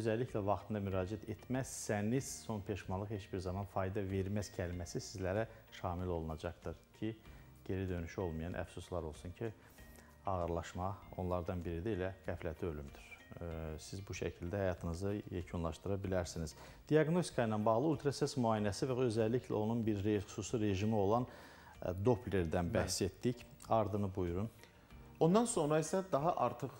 özəlliklə vaxtında müraciət etməzsəniz, son peşmanlıq heç bir zaman fayda verməz kəlməsi sizlərə şamil olunacaqdır ki, geri dönüşü olmayan əfsuslar olsun ki, ağırlaşma onlardan biri də elə qəflətli ölümdür siz bu şəkildə həyatınızı yekunlaşdıra bilərsiniz. Diaqnostika ilə bağlı ultrasəs müayinəsi və özəlliklə onun bir xüsusi rejimi olan Dopplerdən bəhs etdik. Ardını buyurun. Ondan sonra isə daha artıq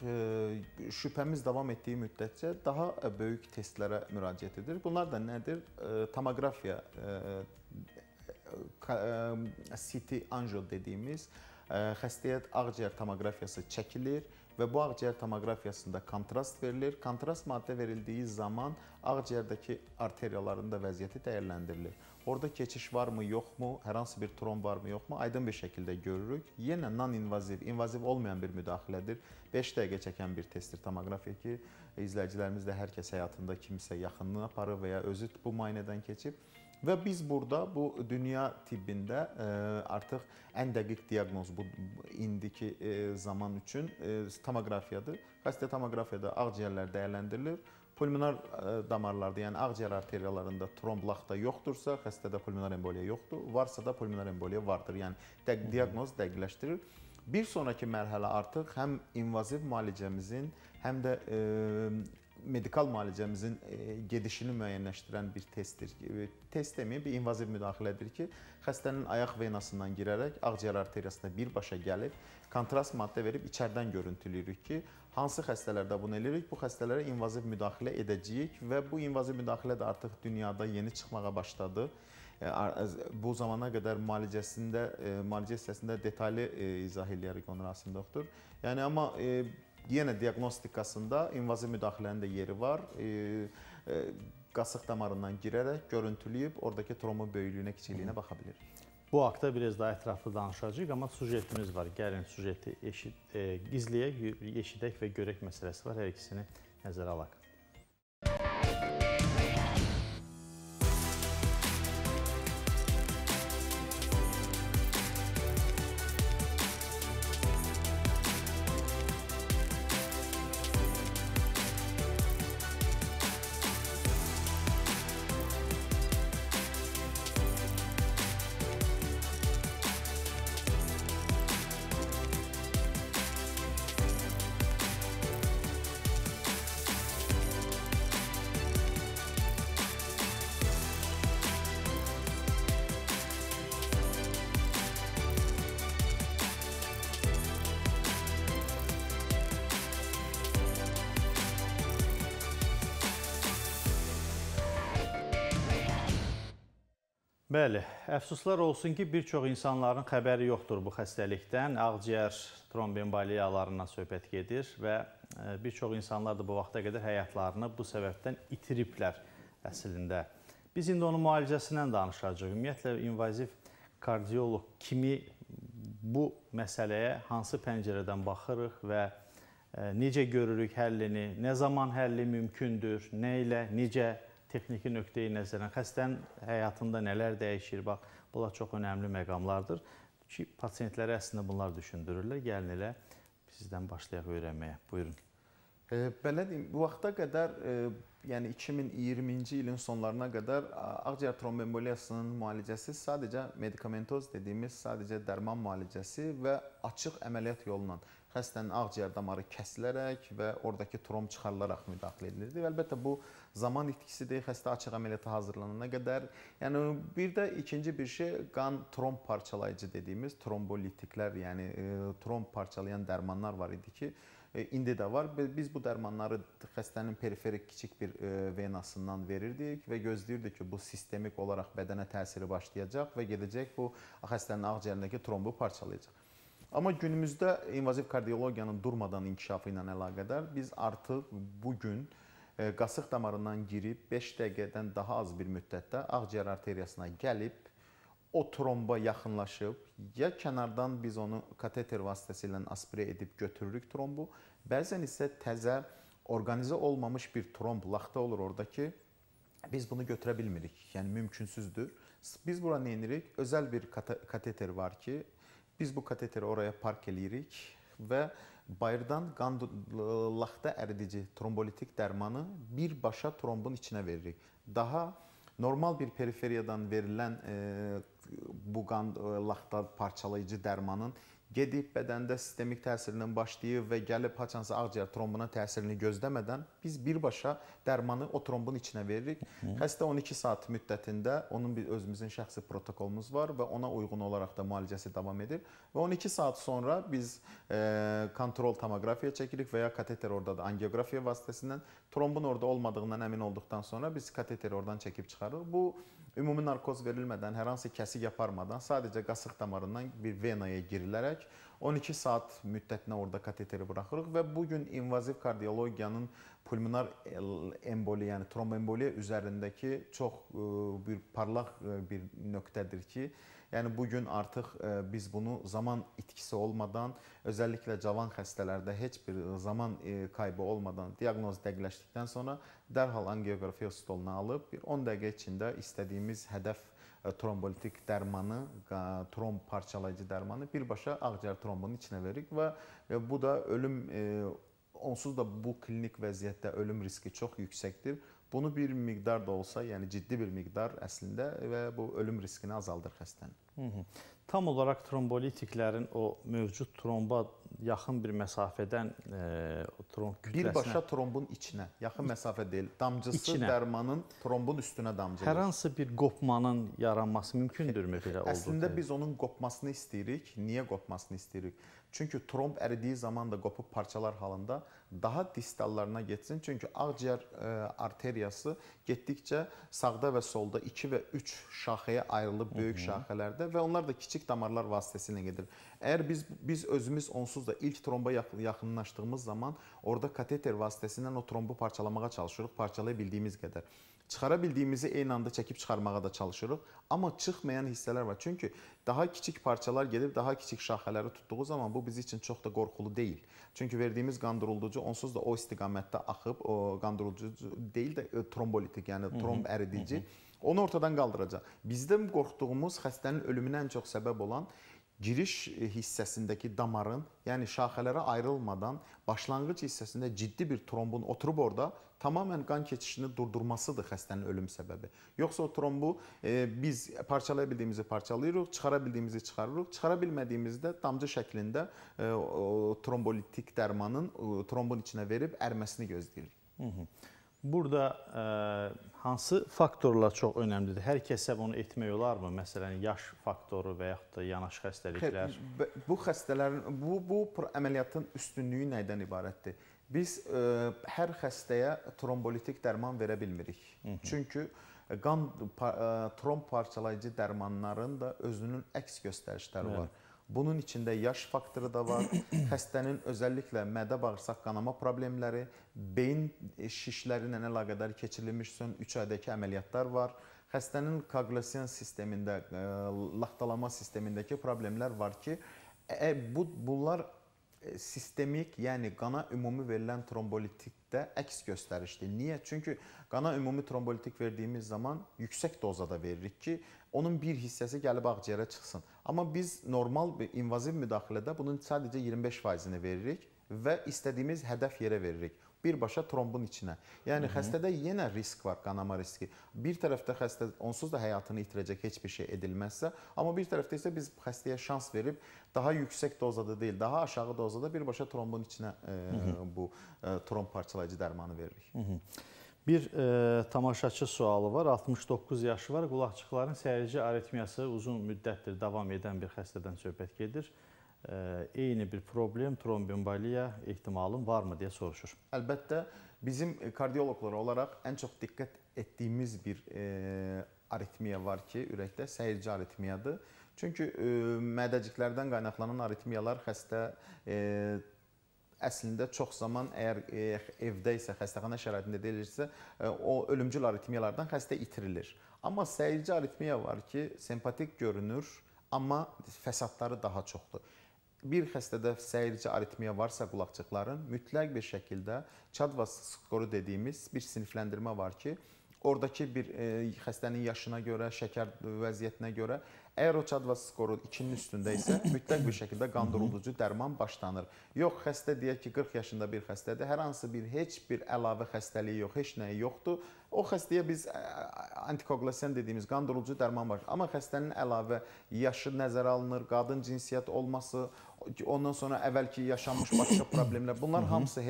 şübhəmiz davam etdiyi müddətcə daha böyük testlərə müraciət edir. Bunlar da nədir? Tomografiya, CT anjo dediyimiz xəstəyə ağciyər tomografiyası çəkilir və və bu ağciyər tomoqrafiyasında kontrast verilir. Kontrast maddə verildiyi zaman ağciyərdəki arteriyaların da vəziyyəti dəyərləndirilir. Orda keçiş varmı, yoxmu, hər hansı bir tromb varmı, yoxmu aydın bir şəkildə görürük. Yenə non-invaziv, invaziv olmayan bir müdaxilədir. 5 dəqiqə çəkən bir testdir tomoqrafiya ki, izləyicilərimiz də hər kəs həyatında kimsə yaxınını aparır və ya özü bu müayinədən keçib Və biz burada bu dünya tibbində e, artıq ən dəqiq diaqnoz bu indiki e, zaman üçün e, tomoqrafiyadır. Xəstə tomoqrafiyada ağciyərlər dəyərləndirilir. Pulmonar damarlarda, yəni ağciyər arteriyalarında tromblaqda yoxdursa, xəstədə pulmonar emboliya yoxdur. Varsa da pulmonar emboliya vardır. Yəni dəqiq diaqnoz dəqiqləşdirir. Bir sonrakı mərhələ artıq həm invaziv müalicəmizin, həm də medikal müalicəmizin e, gedişini müəyyənləşdirən bir testdir. E, test deməyim, bir invaziv müdaxilədir ki, xəstənin ayaq venasından girərək ağciyər arteriyasına birbaşa gəlib, kontrast maddə verib içərdən görüntüləyirik ki, hansı xəstələrdə bunu eləyirik? Bu xəstələrə invaziv müdaxilə edəcəyik və bu invaziv müdaxilə də artıq dünyada yeni çıxmağa başladı e, bu zamana qədər müalicəsində müalicə hissəsində detallı izah eləyərik onu Rasim doktor. Yəni amma Yenə diaqnostikasında invaziv müdaxilənin də yeri var. E, e, Qasıq damarından girərək görüntüləyib oradakı trombun böyüklüyünə, kiçiliyinə baxa bilir. Bu haqda biraz daha ətraflı danışacağıq, amma sujetimiz var. Gəlin sujeti eşit, e, gizləyək, eşidək və görək məsələsi var. Hər ikisini nəzərə alaq. Əfsuslar olsun ki, bir çox insanların xəbəri yoxdur bu xəstəlikdən. Ağciyər trombembaliyalarından söhbət gedir və e, bir çox insanlar da bu vaxta qədər həyatlarını bu səbəbdən itiriblər əslində. Biz indi onun müalicəsindən danışacağıq. Ümumiyyətlə invaziv kardioloq kimi bu məsələyə hansı pəncərədən baxırıq və e, necə görürük həllini, nə zaman həlli mümkündür, nə ilə, necə texniki nöqteyi nəzərdən xəstənin həyatında nələr dəyişir, bax, bunlar çox önəmli məqamlardır ki, pasientlərə əslində bunlar düşündürürlər. Gəlin elə sizdən başlayaq öyrənməyə. Buyurun. E, belə deyim, bu vaxta qədər e, yəni 2020-ci ilin sonlarına qədər ağciyər trombemboliyasının müalicəsi sadəcə medikamentoz dediyimiz sadəcə dərman müalicəsi və açıq əməliyyat yolundan xəstənin ağciyər damarı kəsilərək və ordakı tromb çıxarılaraq müdaxilə edilirdi. Və əlbəttə bu zaman itkisidir. Xəstə açıq əməliyyata hazırlanana qədər. Yəni bir də ikinci bir şey qan tromb parçalayıcı dediyimiz trombolitiklər, yəni e, tromb parçalayan dərmanlar var idi ki, E, indi də var. Biz bu dərmanları xəstənin periferik kiçik bir e, venasından verirdik və gözləyirdik ki, bu sistemik olaraq bədənə təsiri başlayacaq və gedəcək bu xəstənin ağciyərindəki trombu parçalayacaq. Amma günümüzdə invaziv kardiologiyanın durmadan inkişafı ilə əlaqədar biz artıq bu gün e, qasıq damarından girib 5 dəqiqədən daha az bir müddətdə ağciyər arteriyasına gəlib o tromba yaxınlaşıb, ya kənardan biz onu kateter vasitəsilə aspirə edib götürürük trombu, bəzən isə təzə orqanizə olmamış bir tromb laxta olur ordakı. Biz bunu götürə bilmirik. Yəni mümkünsüzdür. Biz bura nə edirik? Özəl bir kateter var ki, biz bu kateteri oraya park eləyirik və bayırdan qan laxta əridici trombolitik dərmanı birbaşa trombun içinə veririk. Daha normal bir periferiyadan verilən e, bu qan e, laxta parçalayıcı dərmanın gedib bədəndə sistemik təsirindən başlayıb və gəlib haçansa ağciyər trombuna təsirini gözləmədən biz birbaşa dərmanı o trombun içinə veririk. Hı. Xəstə 12 saat müddətində onun bir özümüzün şəxsi protokolumuz var və ona uyğun olaraq da müalicəsi davam edir və 12 saat sonra biz e, kontrol tomografiya çəkirik və ya kateter orada da angiografiya vasitəsindən trombun orada olmadığından əmin olduqdan sonra biz kateteri oradan çəkib çıxarırıq. Bu ümumi narkoz verilmədən, hər hansı kəsik yaparmadan sadəcə qasıq damarından bir venaya girilərək 12 saat müddətinə orada kateteri buraxırıq və bu gün invaziv kardiologiyanın pulmonar emboli, yəni tromboemboliya üzərindəki çox bir parlaq bir nöqtədir ki, Yəni bu gün artıq e, biz bunu zaman itkisi olmadan, özəlliklə cavan xəstələrdə heç bir zaman qaybı e, olmadan diaqnoz dəqiqləşdikdən sonra dərhal angiografiya stoluna alıb bir 10 dəqiqə içində istədiyimiz hədəf e, trombolitik dərmanı, tromb parçalayıcı dərmanı birbaşa ağciyər trombunun içinə veririk və bu da ölüm onsuz da bu klinik vəziyyətdə ölüm riski çox yüksəkdir. Bunu bir miqdar da olsa, yəni ciddi bir miqdar əslində və bu ölüm riskini azaldır xəstənin. Hı -hı. Tam olaraq trombolitiklərin o mövcud tromba yaxın bir məsafədən e, tromb kütləsinə birbaşa trombun içinə, yaxın məsafə deyil, damcısı içinə. dərmanın trombun üstünə damcılır. Hər hansı bir qopmanın yaranması mümkündürmü belə olduqda? Əslində biz onun qopmasını istəyirik. Niyə qopmasını istəyirik? Çünki tromb əridiyi zaman da qopub parçalar halında daha distallarına getsin. Çünki ağciyər e, arteriyası getdikcə sağda və solda 2 və 3 şaxəyə ayrılıb böyük şaxələrdə və onlar da kiçik damarlar vasitəsilə gedir. Əgər biz biz özümüz onsuz da ilk tromba yaxınlaşdığımız zaman orada kateter vasitəsilə o trombu parçalamağa çalışırıq, parçalaya bildiyimiz qədər. Çıxara bildiyimizi eyni anda çəkib çıxarmağa da çalışırıq. Amma çıxmayan hissələr var. Çünki daha kiçik parçalar gedib daha kiçik şaxələri tutduğu zaman bu bizi üçün çox da qorxulu deyil. Çünki verdiyimiz qandırıcı onsuz da o istiqamətdə axıb, o qandırıcı deyil də e, trombolitik, yəni tromb əridici. Onu ortadan qaldıracaq. Bizdə qorxduğumuz xəstənin ölümünə ən çox səbəb olan giriş e, hissəsindəki damarın, yəni şaxələrə ayrılmadan başlanğıc hissəsində ciddi bir trombun oturub orada tamamilə qan keçişini durdurmasıdır xəstənin ölüm səbəbi. Yoxsa o trombu e, biz parçalaya bildiyimizi parçalayırıq, çıxara bildiyimizi çıxarırıq, çıxara bilmədiyimizdə damcı şəklində e, o, trombolitik dərmanın e, trombun içinə verib ərməsini gözləyirik. Hı -hı. Burada ə, e, hansı faktorlar çox önəmlidir? Hər kəsə bunu etmək olarmı? Məsələn, yaş faktoru və yaxud da yanaşı xəstəliklər. Bu xəstələrin bu bu əməliyyatın üstünlüyü nədən ibarətdir? Biz ə, e, hər xəstəyə trombolitik dərman verə bilmirik. Hı -hı. Çünki qan ə, e, tromb parçalayıcı dərmanların da özünün əks göstərişləri Hı -hı. var. Bunun içində yaş faktoru da var. Xəstənin özəlliklə mədə bağırsaq qanama problemləri, beyin e, şişləri ilə əlaqədar keçirilmiş son 3 aydakı əməliyyatlar var. Xəstənin koqlasiyan sistemində, e, laxtalama sistemindəki problemlər var ki, e, bu bunlar sistemik, yəni qana ümumi verilən trombolitikdə əks göstərişdir. Niyə? Çünki qana ümumi trombolitik verdiyimiz zaman yüksək dozada veririk ki, onun bir hissəsi gəlib ağciyərə çıxsın. Amma biz normal bir invaziv müdaxilədə bunun sadəcə 25%-ni veririk və istədiyimiz hədəf yerə veririk birbaşa trombun içinə. Yəni Hı -hı. xəstədə yenə risk var, qanama riski. Bir tərəfdə xəstə onsuz da həyatını itirəcək heç bir şey edilməzsə, amma bir tərəfdə isə biz xəstəyə şans verib daha yüksək dozada deyil, daha aşağı dozada birbaşa trombun içinə e, Hı -hı. bu e, tromb parçalayıcı dərmanı veririk. Hı -hı. Bir e, tamaşaçı sualı var. 69 yaşı var. Qulaqçıqların səhərci aritmiyası uzun müddətdir davam edən bir xəstədən söhbət gedir. E, eyni bir problem trombombaliya ehtimalın varmı deyə soruşur. Əlbəttə bizim kardiyoloqlar olaraq ən çox diqqət etdiyimiz bir e, aritmiya var ki, ürəkdə səhərci aritmiyadır. Çünki e, mədəciklərdən qaynaqlanan aritmiyalar xəstə e, əslində çox zaman əgər e, evdə isə xəstəxana şəraitində deyilirsə, e, o ölümcül aritmiyalardan xəstə itirilir. Amma səyici aritmiya var ki, sempatik görünür, amma fəsadları daha çoxdur bir xəstədə səyirci aritmiya varsa qulaqçıqların mütləq bir şəkildə Chadwas skoru dediyimiz bir sinifləndirmə var ki, oradakı bir e, xəstənin yaşına görə, şəkər vəziyyətinə görə Əgər o çadvaskorun 2-nin üstündə isə mütləq bir şəkildə qandırıcı dərman başlanır. Yox, xəstə deyək ki, 40 yaşında bir xəstədir, hər hansı bir heç bir əlavə xəstəliyi yox, heç nəyi yoxdur. O xəstəyə biz antikoqulasiyan dediyimiz qandırıcı dərman var. Amma xəstənin əlavə yaşı nəzərə alınır, qadın cinsiyyət olması, ondan sonra əvvəlki yaşanmış başqa problemlər, bunlar hamısı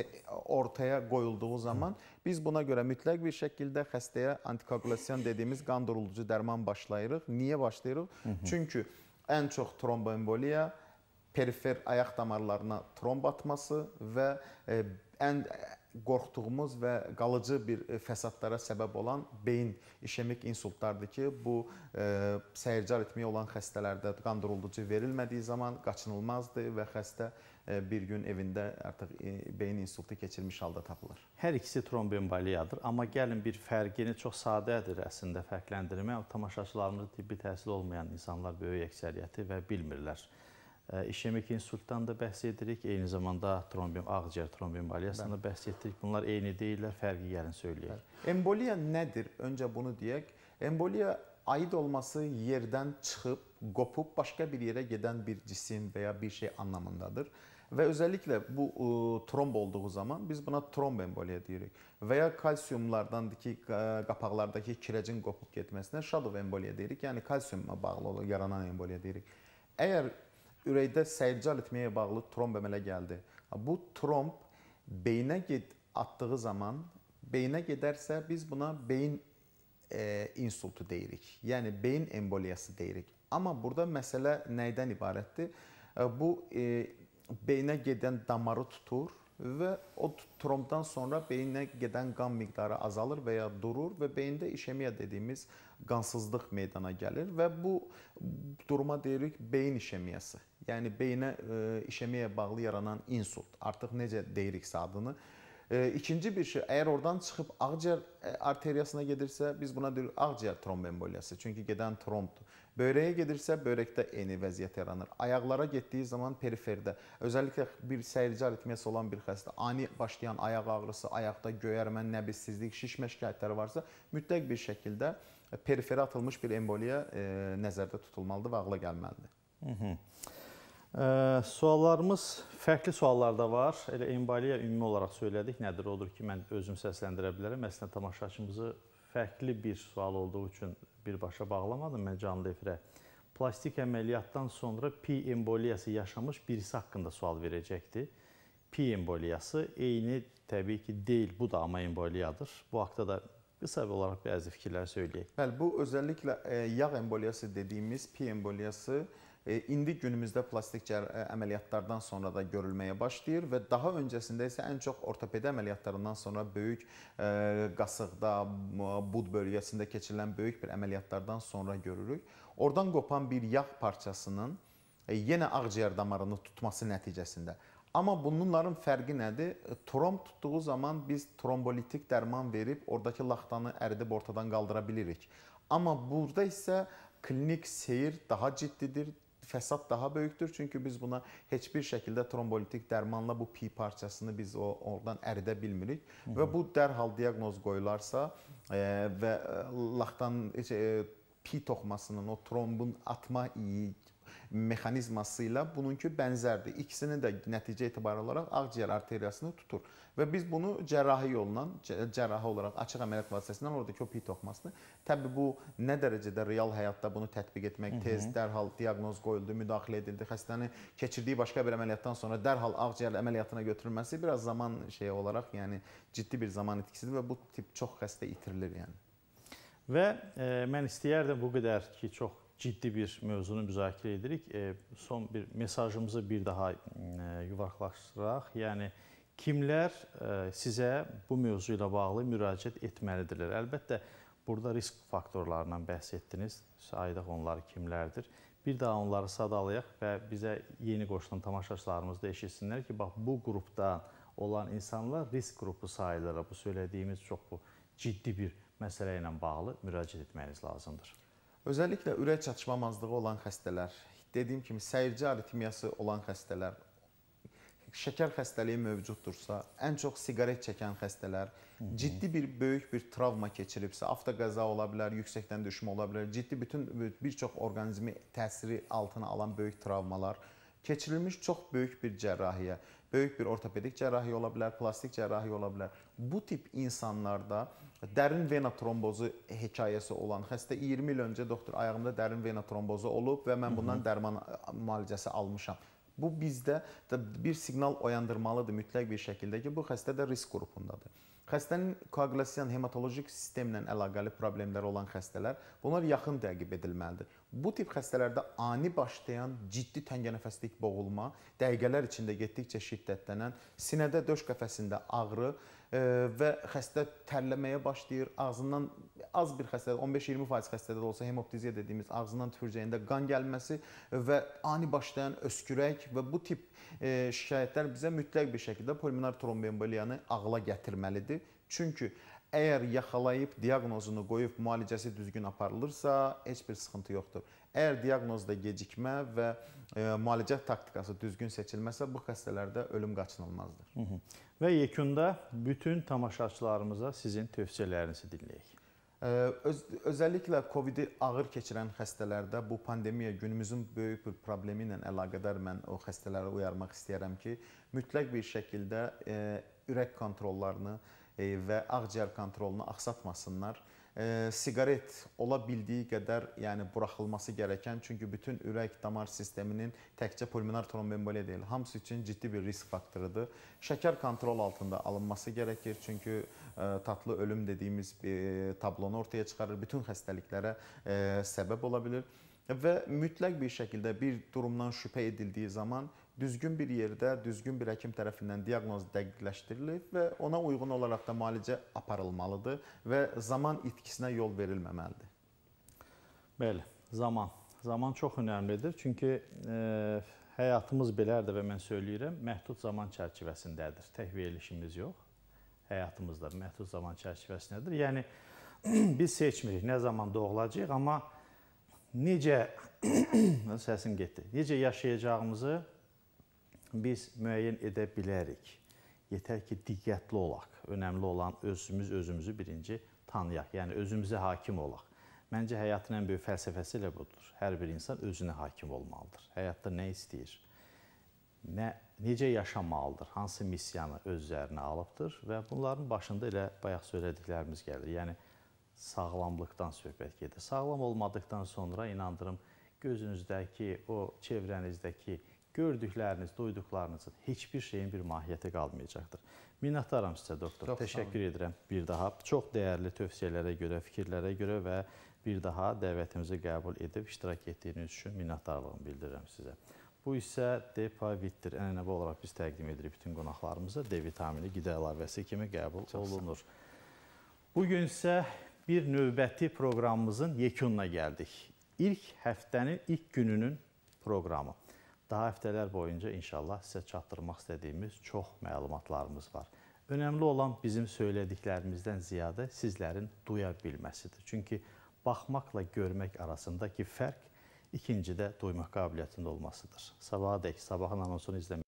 ortaya qoyulduğu zaman biz buna görə mütləq bir şəkildə xəstəyə antikoagulyasiyan dediyimiz qan durulucu dərman başlayırıq. Niyə başlayırıq? Çünki ən çox tromboemboliya, perifer ayaq damarlarına tromb atması və e, ən qorxduğumuz və qalıcı bir e, fəsadlara səbəb olan beyin işemik insultlardır ki, bu e, səyircar itmiyə olan xəstələrdə qan durulducu verilmədiyi zaman qaçınılmazdır və xəstə e, bir gün evində artıq e, beyin insultu keçirmiş halda tapılır. Hər ikisi tromboemboliyadır, amma gəlin bir fərqini yəni çox sadədir əslində fərqləndirmə. Tamaşaçılarımız tibbi təhsil olmayan insanlar böyük əksəriyyəti və bilmirlər işemik insultdan da bəhs edirik, eyni zamanda trombin, ağciyər trombinbaliyasından da bəhs etdik. Bunlar eyni deyillər, fərqi gəlin söyləyək. Bəli. Emboliya nədir? Öncə bunu deyək. Emboliya aid olması yerdən çıxıb, qopub başqa bir yerə gedən bir cisim və ya bir şey anlamındadır. Və özəlliklə bu ə, tromb olduğu zaman biz buna trombemboliya deyirik. Və ya kalsiumlardakı qapaqlardakı kirəcin qopub getməsinə şadov emboliya deyirik. Yəni kalsiumla bağlı olan yaranan emboliya deyirik. Əgər ürəkdə sərcal etməyə bağlı tromb əmələ gəldi. Bu tromb beyinə get atdığı zaman beyinə gedərsə biz buna beyin e, insultu deyirik. Yəni beyin emboliyası deyirik. Amma burada məsələ nədən ibarətdir? E, bu e, beyinə gedən damarı tutur və o trombdan sonra beyinə gedən qan miqdarı azalır və ya durur və beyində işemiya dediyimiz qansızlıq meydana gəlir və bu duruma deyirik beyin işemiyası. Yəni beyinə e, işemiyaya bağlı yaranan insult. Artıq necə deyiriksə adını. E, ikinci bir şey, əgər oradan çıxıb ağciyər e, arteriyasına gedirsə, biz buna deyirik ağciyər tromboemboliyası. Çünki gedən trombdur. Böyrəyə gedirsə, böyrəkdə eyni vəziyyət yaranır. Ayaqlara getdiyi zaman periferdə, özəlliklə bir səyirci aritmiyası olan bir xəstə, ani başlayan ayaq ağrısı, ayaqda göyərmə, nəbissizlik, şişmə şikayətləri varsa, mütləq bir şəkildə periferi atılmış bir emboliya e, nəzərdə tutulmalıdır və ağla gəlməlidir. Hı -hı. E, Ə, suallarımız fərqli suallar da var. Elə emboliya ümumi olaraq söylədik. Nədir odur ki, mən özüm səsləndirə bilərəm. Əslində tamaşaçımızı fərqli bir sual olduğu üçün birbaşa bağlamadım mən canlı efirə. Plastik əməliyyatdan sonra P emboliyası yaşamış birisi haqqında sual verəcəkdi. P emboliyası eyni təbii ki deyil, bu da amma emboliyadır. Bu haqqda da qısa bir olaraq bəzi fikirlər söyləyək. Bəli, bu özəlliklə e, yağ emboliyası dediyimiz pi emboliyası e, indi günümüzdə plastik e, əməliyyatlardan sonra da görülməyə başlayır və daha öncəsində isə ən çox ortopedi əməliyyatlarından sonra böyük qasıqda, bud bölgəsində keçirilən böyük bir əməliyyatlardan sonra görürük. Oradan qopan bir yağ parçasının yenə ağciyər damarını tutması nəticəsində Amma bunların fərqi nədir? E, Tromb tutduğu zaman biz trombolitik dərman verib oradakı laxtanı əridib ortadan qaldıra bilirik. Amma burada isə klinik seyir daha ciddidir, fəsad daha böyükdür. Çünki biz buna heç bir şəkildə trombolitik dərmanla bu pi parçasını biz o oradan əridə bilmirik Hı -hı. və bu dərhal diaqnoz qoyularsa e, və e, laxtan e, e, pi toxmasının o trombun atma iyi mexanizması ilə bununki bənzərdir. İkisini də nəticə etibarı olaraq ağciyər arteriyasını tutur və biz bunu cərrahi yolla, cərrahi olaraq açıq əməliyyat vasitəsindən oradakı o pi toxmasını, təbii bu nə dərəcədə real həyatda bunu tətbiq etmək, tez, dərhal diaqnoz qoyuldu, müdaxilə edildi, xəstənin keçirdiyi başqa bir əməliyyatdan sonra dərhal ağciyər əməliyyatına götürülməsi biraz zaman şey olaraq, yəni ciddi bir zaman itkisidir və bu tip çox xəstə itirilir yəni. Və e, mən istəyərdim bu qədər ki, çox ciddi bir mövzunu müzakirə edirik. E, son bir mesajımızı bir daha e, yuvarlaqlaşdıraq. Yəni kimlər e, sizə bu mövzu ilə bağlı müraciət etməlidirlər? Əlbəttə burada risk faktorlarından bəhs etdiniz. Sayıdaq onları kimlərdir? Bir daha onları sadalayaq və bizə yeni qoşulan tamaşaçılarımız da eşitsinlər ki, bax bu qrupdan olan insanlar risk qrupu sayılır. Bu söylədiyimiz çox bu ciddi bir məsələ ilə bağlı müraciət etməyiniz lazımdır. Özəlliklə ürək çatışmamazlığı olan xəstələr, dediyim kimi səyirci aritmiyası olan xəstələr, şəkər xəstəliyi mövcuddursa, ən çox siqaret çəkən xəstələr, ciddi bir böyük bir travma keçiribsə, avtoqəza ola bilər, yüksəkdən düşmə ola bilər, ciddi bütün bir çox orqanizmi təsiri altına alan böyük travmalar, keçirilmiş çox böyük bir cərrahiyə, böyük bir ortopedik cərrahiyə ola bilər, plastik cərrahiyə ola bilər. Bu tip insanlarda Dərin vena trombozu hekayəsi olan xəstə 20 il öncə doktor ayağımda dərin vena trombozu olub və mən bundan dərman müalicəsi almışam. Bu bizdə bir siqnal oyandırmalıdır mütləq bir şəkildə ki, bu xəstə də risk qrupundadır. Xəstənin koaqulasiyan hematolojik sistemlə əlaqəli problemləri olan xəstələr bunlar yaxın təqib edilməlidir. Bu tip xəstələrdə ani başlayan ciddi təngənəfəslik boğulma, dəqiqələr içində getdikcə şiddətlənən sinədə döş qəfəsində ağrı, və xəstə tərləməyə başlayır, ağzından az bir xəstədə, 15-20% xəstədə də olsa hemoptiziya dediyimiz ağzından tüfürcəyində qan gəlməsi və ani başlayan öskürək və bu tip e, şikayətlər bizə mütləq bir şəkildə pulmonar trombemboliyanı ağla gətirməlidir. Çünki Əgər yaxalayıb diaqnozunu qoyub müalicəsi düzgün aparılırsa, heç bir sıxıntı yoxdur. Əgər diaqnozda gecikmə və e, müalicə taktikası düzgün seçilməsə, bu xəstələrdə ölüm qaçınılmazdır. Hı -hı. Və yekunda bütün tamaşaçılarımıza sizin tövsiyələrinizi dinləyək. E, öz, özəlliklə COVID-i ağır keçirən xəstələrdə bu pandemiya günümüzün böyük bir problemi ilə əlaqədar mən o xəstələri uyarmaq istəyirəm ki, mütləq bir şəkildə e, ürək kontrollarını, e, E, və ağciyər kontrolunu axsatmasınlar. E, siqaret ola bildiyi qədər, yəni buraxılması gərəkən, çünki bütün ürək damar sisteminin təkcə pulmonar tromboemboliya deyil, hamısı üçün ciddi bir risk faktorudur. Şəkər kontrol altında alınması gərəkir, çünki e, tatlı ölüm dediyimiz tablonu ortaya çıxarır, bütün xəstəliklərə səbəb ola bilir və mütləq bir şəkildə bir durumdan şübhə edildiyi zaman düzgün bir yerdə, düzgün bir həkim tərəfindən diaqnoz dəqiqləşdirilib və ona uyğun olaraq da müalicə aparılmalıdır və zaman itkisinə yol verilməməlidir. Bəli, zaman. Zaman çox önəmlidir, çünki e, həyatımız belərdir və mən söyləyirəm, məhdud zaman çərçivəsindədir. Tək verilişimiz yox, həyatımızdır, məhdud zaman çərçivəsindədir. Yəni, biz seçmirik nə zaman doğulacaq, amma necə, səsim getdi, necə yaşayacağımızı biz müəyyən edə bilərik. Yetər ki, diqqətli olaq. Önəmli olan özümüz özümüzü birinci tanıyaq. Yəni özümüzə hakim olaq. Məncə həyatın ən böyük fəlsəfəsi elə budur. Hər bir insan özünə hakim olmalıdır. Həyatda nə istəyir? Nə necə yaşamalıdır? Hansı missiyanı öz üzərinə alıbdır və bunların başında elə bayaq söylədiklərimiz gəlir. Yəni sağlamlıqdan söhbət gedir. Sağlam olmadıktan sonra inandırım gözünüzdəki, o çevrənizdəki gördükləriniz, duyduqlarınızın heç bir şeyin bir mahiyyəti qalmayacaqdır. Minnətdaram sizə doktor. Çox Təşəkkür edirəm bir daha. Çox dəyərli tövsiyələrə görə, fikirlərə görə və bir daha dəvətimizi qəbul edib iştirak etdiyiniz üçün minnətdarlığımı bildirirəm sizə. Bu isə Depavitdir. Ənənəvi olaraq biz təqdim edirik bütün qonaqlarımıza D vitamini qida əlavəsi kimi qəbul Çox olunur. Bu gün isə bir növbəti proqramımızın yekununa gəldik. İlk həftənin ilk gününün proqramı. Daha həftələr boyunca inşallah sizə çatdırmaq istədiyimiz çox məlumatlarımız var. Önəmli olan bizim söylədiklərimizdən ziyadə sizlərin duya bilməsidir. Çünki baxmaqla görmək arasındakı fərq ikincidə duymaq qabiliyyətində olmasıdır. Sabaha dək, sabahın anonsunu izləməkdə.